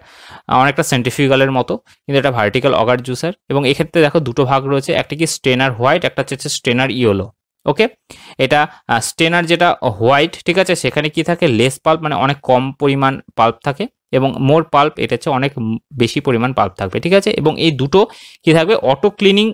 অনেকটা সেন্টিফিক্যালের মতো কিন্তু এটা ভার্টিক্যাল অগার জুসার এবং এক্ষেত্রে দেখো দুটো ভাগ রয়েছে একটা কি স্টেনার হোয়াইট একটা হচ্ছে স্টেনার ইয়েলো ওকে এটা স্টেনার যেটা হোয়াইট ঠিক আছে সেখানে কি থাকে লেস পাল্প মানে অনেক কম পরিমাণ পাল্প থাকে এবং মোর পাল্প এটা হচ্ছে অনেক বেশি পরিমাণ পাল্প থাকবে ঠিক আছে এবং এই দুটো কি থাকবে অটো ক্লিনিং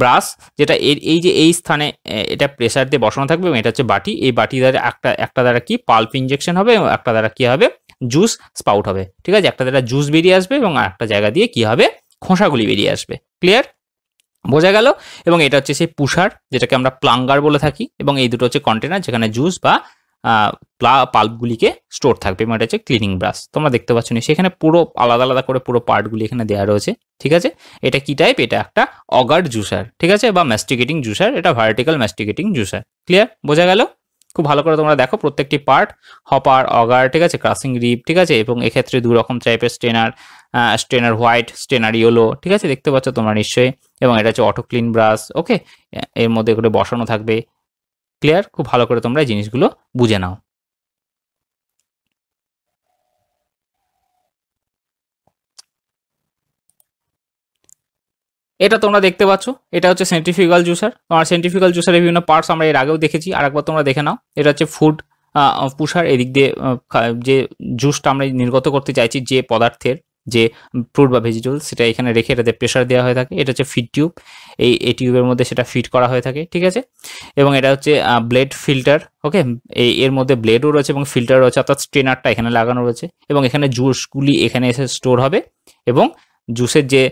ব্রাশ যেটা এই যে এই স্থানে এটা প্রেসার দিয়ে বসানো থাকবে এবং এটা হচ্ছে বাটি এই বাটি দ্বারা একটা একটা দ্বারা কি পাল্প ইঞ্জেকশন হবে এবং একটা দ্বারা কী হবে জুস স্পাউট হবে ঠিক আছে একটা দ্বারা জুস বেরিয়ে আসবে এবং একটা জায়গা দিয়ে কি হবে খোসাগুলি বেরিয়ে আসবে ক্লিয়ার বোঝা গেল এবং এটা হচ্ছে সেই পুষার যেটাকে আমরা প্লাঙ্গার বলে থাকি এবং এই দুটো হচ্ছে কন্টেনার যেখানে জুস বা পাল্পগুলিকে স্টোর থাকবে মানে এটা হচ্ছে ক্লিনিং ব্রাশ তোমরা দেখতে পাচ্ছ না সেখানে পুরো আলাদা আলাদা করে পুরো পার্টগুলি এখানে দেওয়া রয়েছে ঠিক আছে এটা কি টাইপ এটা একটা অগার্ড জুসার ঠিক আছে বা ম্যাস্টিকেটিং জুসার এটা ভার্টিক্যাল ম্যাস্টিকেটিং জুসার ক্লিয়ার বোঝা গেল খুব ভালো করে তোমরা দেখো প্রত্যেকটি পার্ট হপার অগার ঠিক আছে ক্রাসিং রিপ ঠিক আছে এবং এক্ষেত্রে দু রকম টাইপের strainer strainer white strainer yellow ঠিক আছে দেখতে পাচ্ছ তোমরা নিশ্চয়ই এবং এটা হচ্ছে অটো ক্লিন ব্রাশ ওকে এর মধ্যে করে বসানো থাকবে ক্লিয়ার খুব ভালো করে তোমরা জিনিসগুলো বুঝে নাও এটা তোমরা দেখতে পাচ্ছ এটা হচ্ছে সেন্টিফিকাল জুসার তোমার সেন্ট্রিফিউগাল জুসারের বিভিন্ন পার্টস আমরা এর আগেও দেখেছি আর একবার তোমরা দেখে নাও এটা হচ্ছে ফুড পুষার এদিক দিয়ে যে জুসটা আমরা নির্গত করতে চাইছি যে পদার্থের যে ফ্রুট বা ভেজিটেবল সেটা এখানে রেখে এটাতে প্রেশার দেওয়া হয়ে থাকে এটা হচ্ছে ফিড টিউব এই এ টিউবের মধ্যে সেটা ফিট করা হয়ে থাকে ঠিক আছে এবং এটা হচ্ছে ব্লেড ফিল্টার ওকে এই এর মধ্যে ব্লেডও রয়েছে এবং ফিল্টার রয়েছে অর্থাৎ স্ট্রেনারটা এখানে লাগানো রয়েছে এবং এখানে জুসগুলি এখানে এসে স্টোর হবে এবং জুসের যে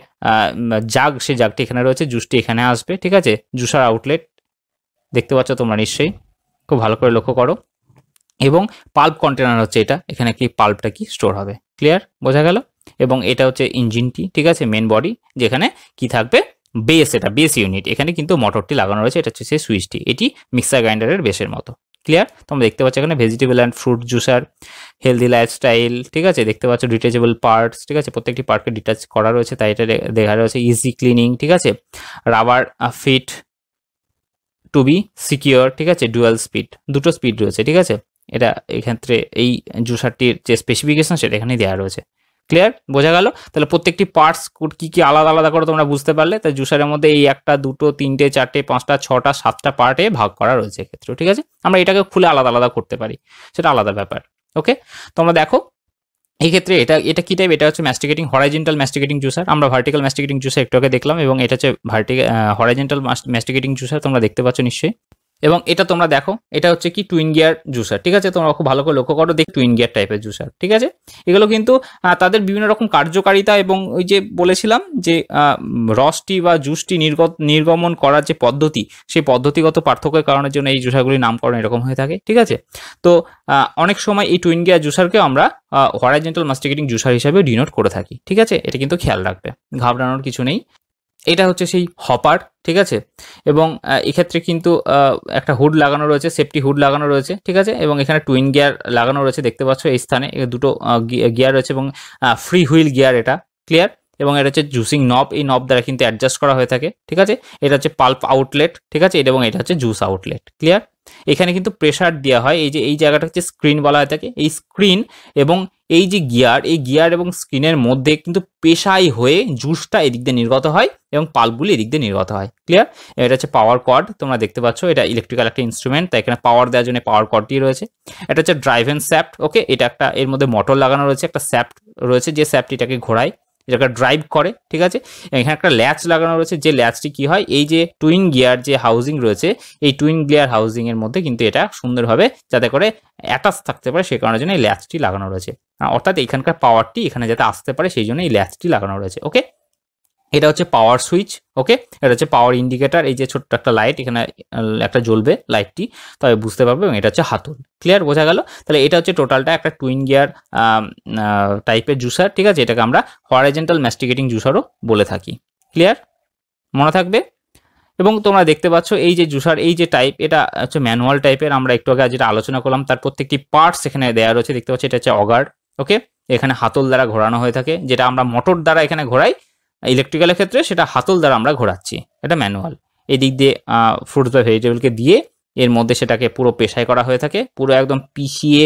জাগ সে জাগটি এখানে রয়েছে জুসটি এখানে আসবে ঠিক আছে জুসার আউটলেট দেখতে পাচ্ছ তোমরা নিশ্চয়ই খুব ভালো করে লক্ষ্য করো এবং পাল্প কন্টেনার হচ্ছে এটা এখানে কি পাল্পটা কি স্টোর হবে ক্লিয়ার বোঝা গেল এবং এটা হচ্ছে ইঞ্জিনটি ঠিক আছে মেন বডি যেখানে কি থাকবে বেস এটা বেস ইউনিট এখানে কিন্তু মোটরটি লাগানো রয়েছে এটা হচ্ছে সেই সুইচটি এটি মিক্সার গ্রাইন্ডারের বেসের মতো ক্লিয়ার তোমরা দেখতে পাচ্ছ এখানে vegetable and fruit juicer healthy lifestyle ঠিক আছে দেখতে পাচ্ছ ডিটাচেবল পার্টস ঠিক আছে প্রত্যেকটি পার্টকে ডিটাচ করা রয়েছে তাই এটা দেখা রয়েছে ইজি ক্লিনিং ঠিক আছে rubber fit to be secure ঠিক আছে ডুয়াল স্পিড দুটো স্পিড রয়েছে ঠিক আছে এটা এক্ষেত্রে এই জুসারটির যে স্পেসিফিকেশন সেটা এখানেই দেওয়া রয়েছে ক্লিয়ার বোঝা গেল তাহলে প্রত্যেকটি পার্টস কী কী আলাদা আলাদা করে তোমরা বুঝতে পারলে তাই জুসারের মধ্যে এই একটা দুটো তিনটে চারটে পাঁচটা ছটা সাতটা পার্টে ভাগ করা রয়েছে ক্ষেত্রে ঠিক আছে আমরা এটাকে খুলে আলাদা আলাদা করতে পারি সেটা আলাদা ব্যাপার ওকে তোমরা দেখো এই ক্ষেত্রে এটা এটা কি টাইপ এটা হচ্ছে ম্যাস্টিকেটিং হরাইজেন্টাল ম্যাস্টিকেটিং জুসার আমরা ভার্টিক্যাল ম্যাস্টিকেটিং জুসার একটু আগে দেখলাম এবং এটা হচ্ছে ভার্টিক্যাল হরাইজেন্টাল ম্যাস্টিকেটিং জুসার তোমরা দেখতে পাচ্ছ নিশ্চয়ই এবং এটা তোমরা দেখো এটা হচ্ছে কি টুইন গিয়ার জুসার ঠিক আছে তোমরা খুব ভালো করে লক্ষ্য করো দেখ টুইন গিয়ার টাইপের জুসার ঠিক আছে এগুলো কিন্তু তাদের বিভিন্ন রকম কার্যকারিতা এবং ওই যে বলেছিলাম যে রসটি বা জুসটি নির্গমন করার যে পদ্ধতি সেই পদ্ধতিগত পার্থক্যের কারণের জন্য এই জুসারগুলির নামকরণ এরকম হয়ে থাকে ঠিক আছে তো অনেক সময় এই টুইন গিয়ার জুসারকে আমরা হরাইজেন্টাল মাস্টিকেটিং জুসার হিসাবে ডিনোট করে থাকি ঠিক আছে এটা কিন্তু খেয়াল রাখবে ঘাবড়ানোর কিছু নেই এটা হচ্ছে সেই হপার ঠিক আছে এবং এক্ষেত্রে কিন্তু একটা হুড লাগানো রয়েছে সেফটি হুড লাগানো রয়েছে ঠিক আছে এবং এখানে টুইন গিয়ার লাগানো রয়েছে দেখতে পাচ্ছ এই স্থানে দুটো গিয়ার রয়েছে এবং ফ্রি হুইল গিয়ার এটা ক্লিয়ার এবং এটা হচ্ছে জুসিং নব এই নব দ্বারা কিন্তু অ্যাডজাস্ট করা হয়ে থাকে ঠিক আছে এটা হচ্ছে পাল্প আউটলেট ঠিক আছে এটা এবং এটা হচ্ছে জুস আউটলেট ক্লিয়ার এখানে কিন্তু প্রেশার দেওয়া হয় এই যে এই জায়গাটা হচ্ছে স্ক্রিন বলা হয়ে থাকে এই স্ক্রিন এবং এই যে গিয়ার এই গিয়ার এবং স্ক্রিনের মধ্যে কিন্তু পেশাই হয়ে জুসটা এদিক দিয়ে নির্গত হয় এবং পালগুলি এদিক দিয়ে নির্গত হয় ক্লিয়ার এটা হচ্ছে পাওয়ার কর্ড তোমরা দেখতে পাচ্ছ এটা ইলেকট্রিক্যাল একটা ইনস্ট্রুমেন্ট তাই এখানে পাওয়ার দেওয়ার জন্য পাওয়ার কর্ডটি রয়েছে এটা হচ্ছে ড্রাইভেন স্যাপ্ট ওকে এটা একটা এর মধ্যে মোটর লাগানো রয়েছে একটা স্যাপ্ট রয়েছে যে স্যাপ্ট এটাকে ঘোরায় যেটা ড্রাইভ করে ঠিক আছে এখানে একটা ল্যাচ লাগানো রয়েছে যে ল্যাচটি কি হয় এই যে টুইন গিয়ার যে হাউজিং রয়েছে এই টুইন গিয়ার এর মধ্যে কিন্তু এটা সুন্দরভাবে যাতে করে অ্যাটাচ থাকতে পারে সে কারণের জন্য এই ল্যাচটি লাগানো রয়েছে অর্থাৎ এখানকার পাওয়ারটি এখানে যাতে আসতে পারে সেই জন্য এই ল্যাচটি লাগানো রয়েছে ওকে এটা হচ্ছে পাওয়ার সুইচ ওকে এটা হচ্ছে পাওয়ার ইন্ডিকেটার এই যে ছোট্ট একটা লাইট এখানে একটা জ্বলবে লাইটটি তবে বুঝতে পারবে এবং এটা হচ্ছে হাতুল ক্লিয়ার বোঝা গেল তাহলে এটা হচ্ছে টোটালটা একটা টুইন গিয়ার টাইপের জুসার ঠিক আছে এটাকে আমরা হরাইজেন্টাল ম্যাস্টিকেটিং জুসারও বলে থাকি ক্লিয়ার মনে থাকবে এবং তোমরা দেখতে পাচ্ছ এই যে জুসার এই যে টাইপ এটা হচ্ছে ম্যানুয়াল টাইপের আমরা একটু আগে যেটা আলোচনা করলাম তার প্রত্যেকটি পার্টস এখানে দেওয়া রয়েছে দেখতে পাচ্ছি এটা হচ্ছে অগার ওকে এখানে হাতল দ্বারা ঘোরানো হয়ে থাকে যেটা আমরা মোটর দ্বারা এখানে ঘোরাই ইলেকট্রিক্যালের ক্ষেত্রে সেটা হাতল দ্বারা আমরা ঘোরাচ্ছি এটা ম্যানুয়াল এদিক দিয়ে ফ্রুটস বা ভেজিটেবলকে দিয়ে এর মধ্যে সেটাকে পুরো পেশায় করা হয়ে থাকে পুরো একদম পিষিয়ে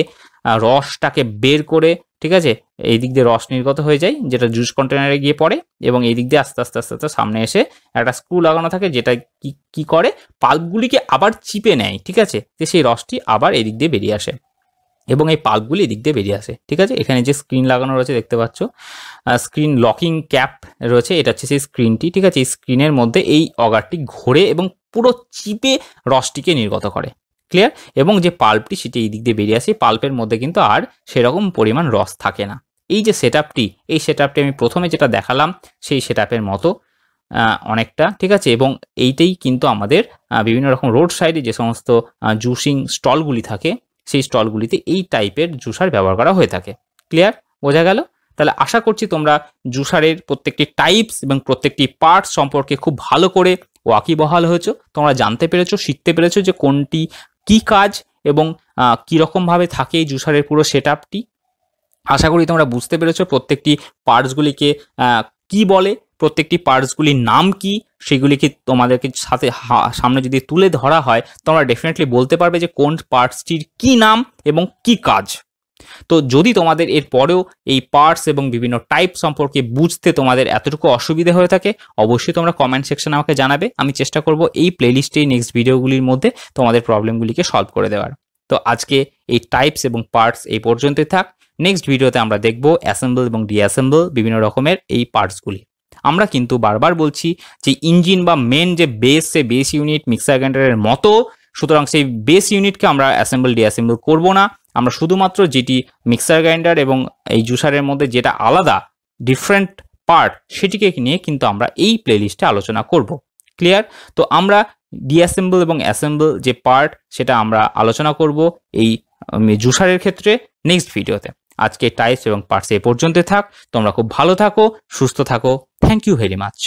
রসটাকে বের করে ঠিক আছে এই দিক দিয়ে রস নির্গত হয়ে যায় যেটা জুস কন্টেনারে গিয়ে পড়ে এবং এই দিক দিয়ে আস্তে আস্তে আস্তে আস্তে সামনে এসে একটা স্ক্রু লাগানো থাকে যেটা কি কি করে পাল্পগুলিকে আবার চিপে নেয় ঠিক আছে সেই রসটি আবার এই দিক দিয়ে বেরিয়ে আসে এবং এই পাল্পগুলি দিক দিয়ে বেরিয়ে আসে ঠিক আছে এখানে যে স্ক্রিন লাগানো রয়েছে দেখতে পাচ্ছ স্ক্রিন লকিং ক্যাপ রয়েছে এটা হচ্ছে সেই স্ক্রিনটি ঠিক আছে এই স্ক্রিনের মধ্যে এই অগারটি ঘোরে এবং পুরো চিপে রসটিকে নির্গত করে ক্লিয়ার এবং যে পাল্পটি সেটি এই দিক দিয়ে বেরিয়ে আসে পাল্পের মধ্যে কিন্তু আর সেরকম পরিমাণ রস থাকে না এই যে সেট এই সেট আমি প্রথমে যেটা দেখালাম সেই সেট মতো অনেকটা ঠিক আছে এবং এইটাই কিন্তু আমাদের বিভিন্ন রকম রোড সাইডে যে সমস্ত জুসিং স্টলগুলি থাকে সেই স্টলগুলিতে এই টাইপের জুসার ব্যবহার করা হয়ে থাকে ক্লিয়ার বোঝা গেল তাহলে আশা করছি তোমরা জুসারের প্রত্যেকটি টাইপস এবং প্রত্যেকটি পার্টস সম্পর্কে খুব ভালো করে ওয়াকিবহাল হয়েছো তোমরা জানতে পেরেছো শিখতে পেরেছো যে কোনটি কি কাজ এবং কীরকমভাবে থাকে এই জুসারের পুরো সেট আপটি আশা করি তোমরা বুঝতে পেরেছো প্রত্যেকটি পার্টসগুলিকে কি বলে প্রত্যেকটি পার্টসগুলির নাম কি সেগুলিকে তোমাদেরকে সাথে সামনে যদি তুলে ধরা হয় তোমরা ডেফিনেটলি বলতে পারবে যে কোন পার্টসটির কি নাম এবং কি কাজ তো যদি তোমাদের এর পরেও এই পার্টস এবং বিভিন্ন টাইপ সম্পর্কে বুঝতে তোমাদের এতটুকু অসুবিধে হয়ে থাকে অবশ্যই তোমরা কমেন্ট সেকশনে আমাকে জানাবে আমি চেষ্টা করব এই প্লেলিস্টে নেক্সট ভিডিওগুলির মধ্যে তোমাদের প্রবলেমগুলিকে সলভ করে দেওয়ার তো আজকে এই টাইপস এবং পার্টস এই পর্যন্তই থাক নেক্সট ভিডিওতে আমরা দেখব অ্যাসেম্বল এবং ডিঅ্যাসেম্বল বিভিন্ন রকমের এই পার্টসগুলি আমরা কিন্তু বারবার বলছি যে ইঞ্জিন বা মেন যে বেস সে বেস ইউনিট মিক্সার গ্রাইন্ডারের মতো সুতরাং সেই বেস ইউনিটকে আমরা অ্যাসেম্বল ডিঅ্যাসেম্বল করব না আমরা শুধুমাত্র যেটি মিক্সার গ্রাইন্ডার এবং এই জুসারের মধ্যে যেটা আলাদা ডিফারেন্ট পার্ট সেটিকে নিয়ে কিন্তু আমরা এই প্লেলিস্টে আলোচনা করব ক্লিয়ার তো আমরা ডিঅ্যাসেম্বল এবং অ্যাসেম্বল যে পার্ট সেটা আমরা আলোচনা করব এই জুসারের ক্ষেত্রে নেক্সট ভিডিওতে আজকে টাইপস এবং পার্টস এ পর্যন্ত থাক তোমরা খুব ভালো থাকো সুস্থ থাকো থ্যাংক ইউ ভেরি মাচ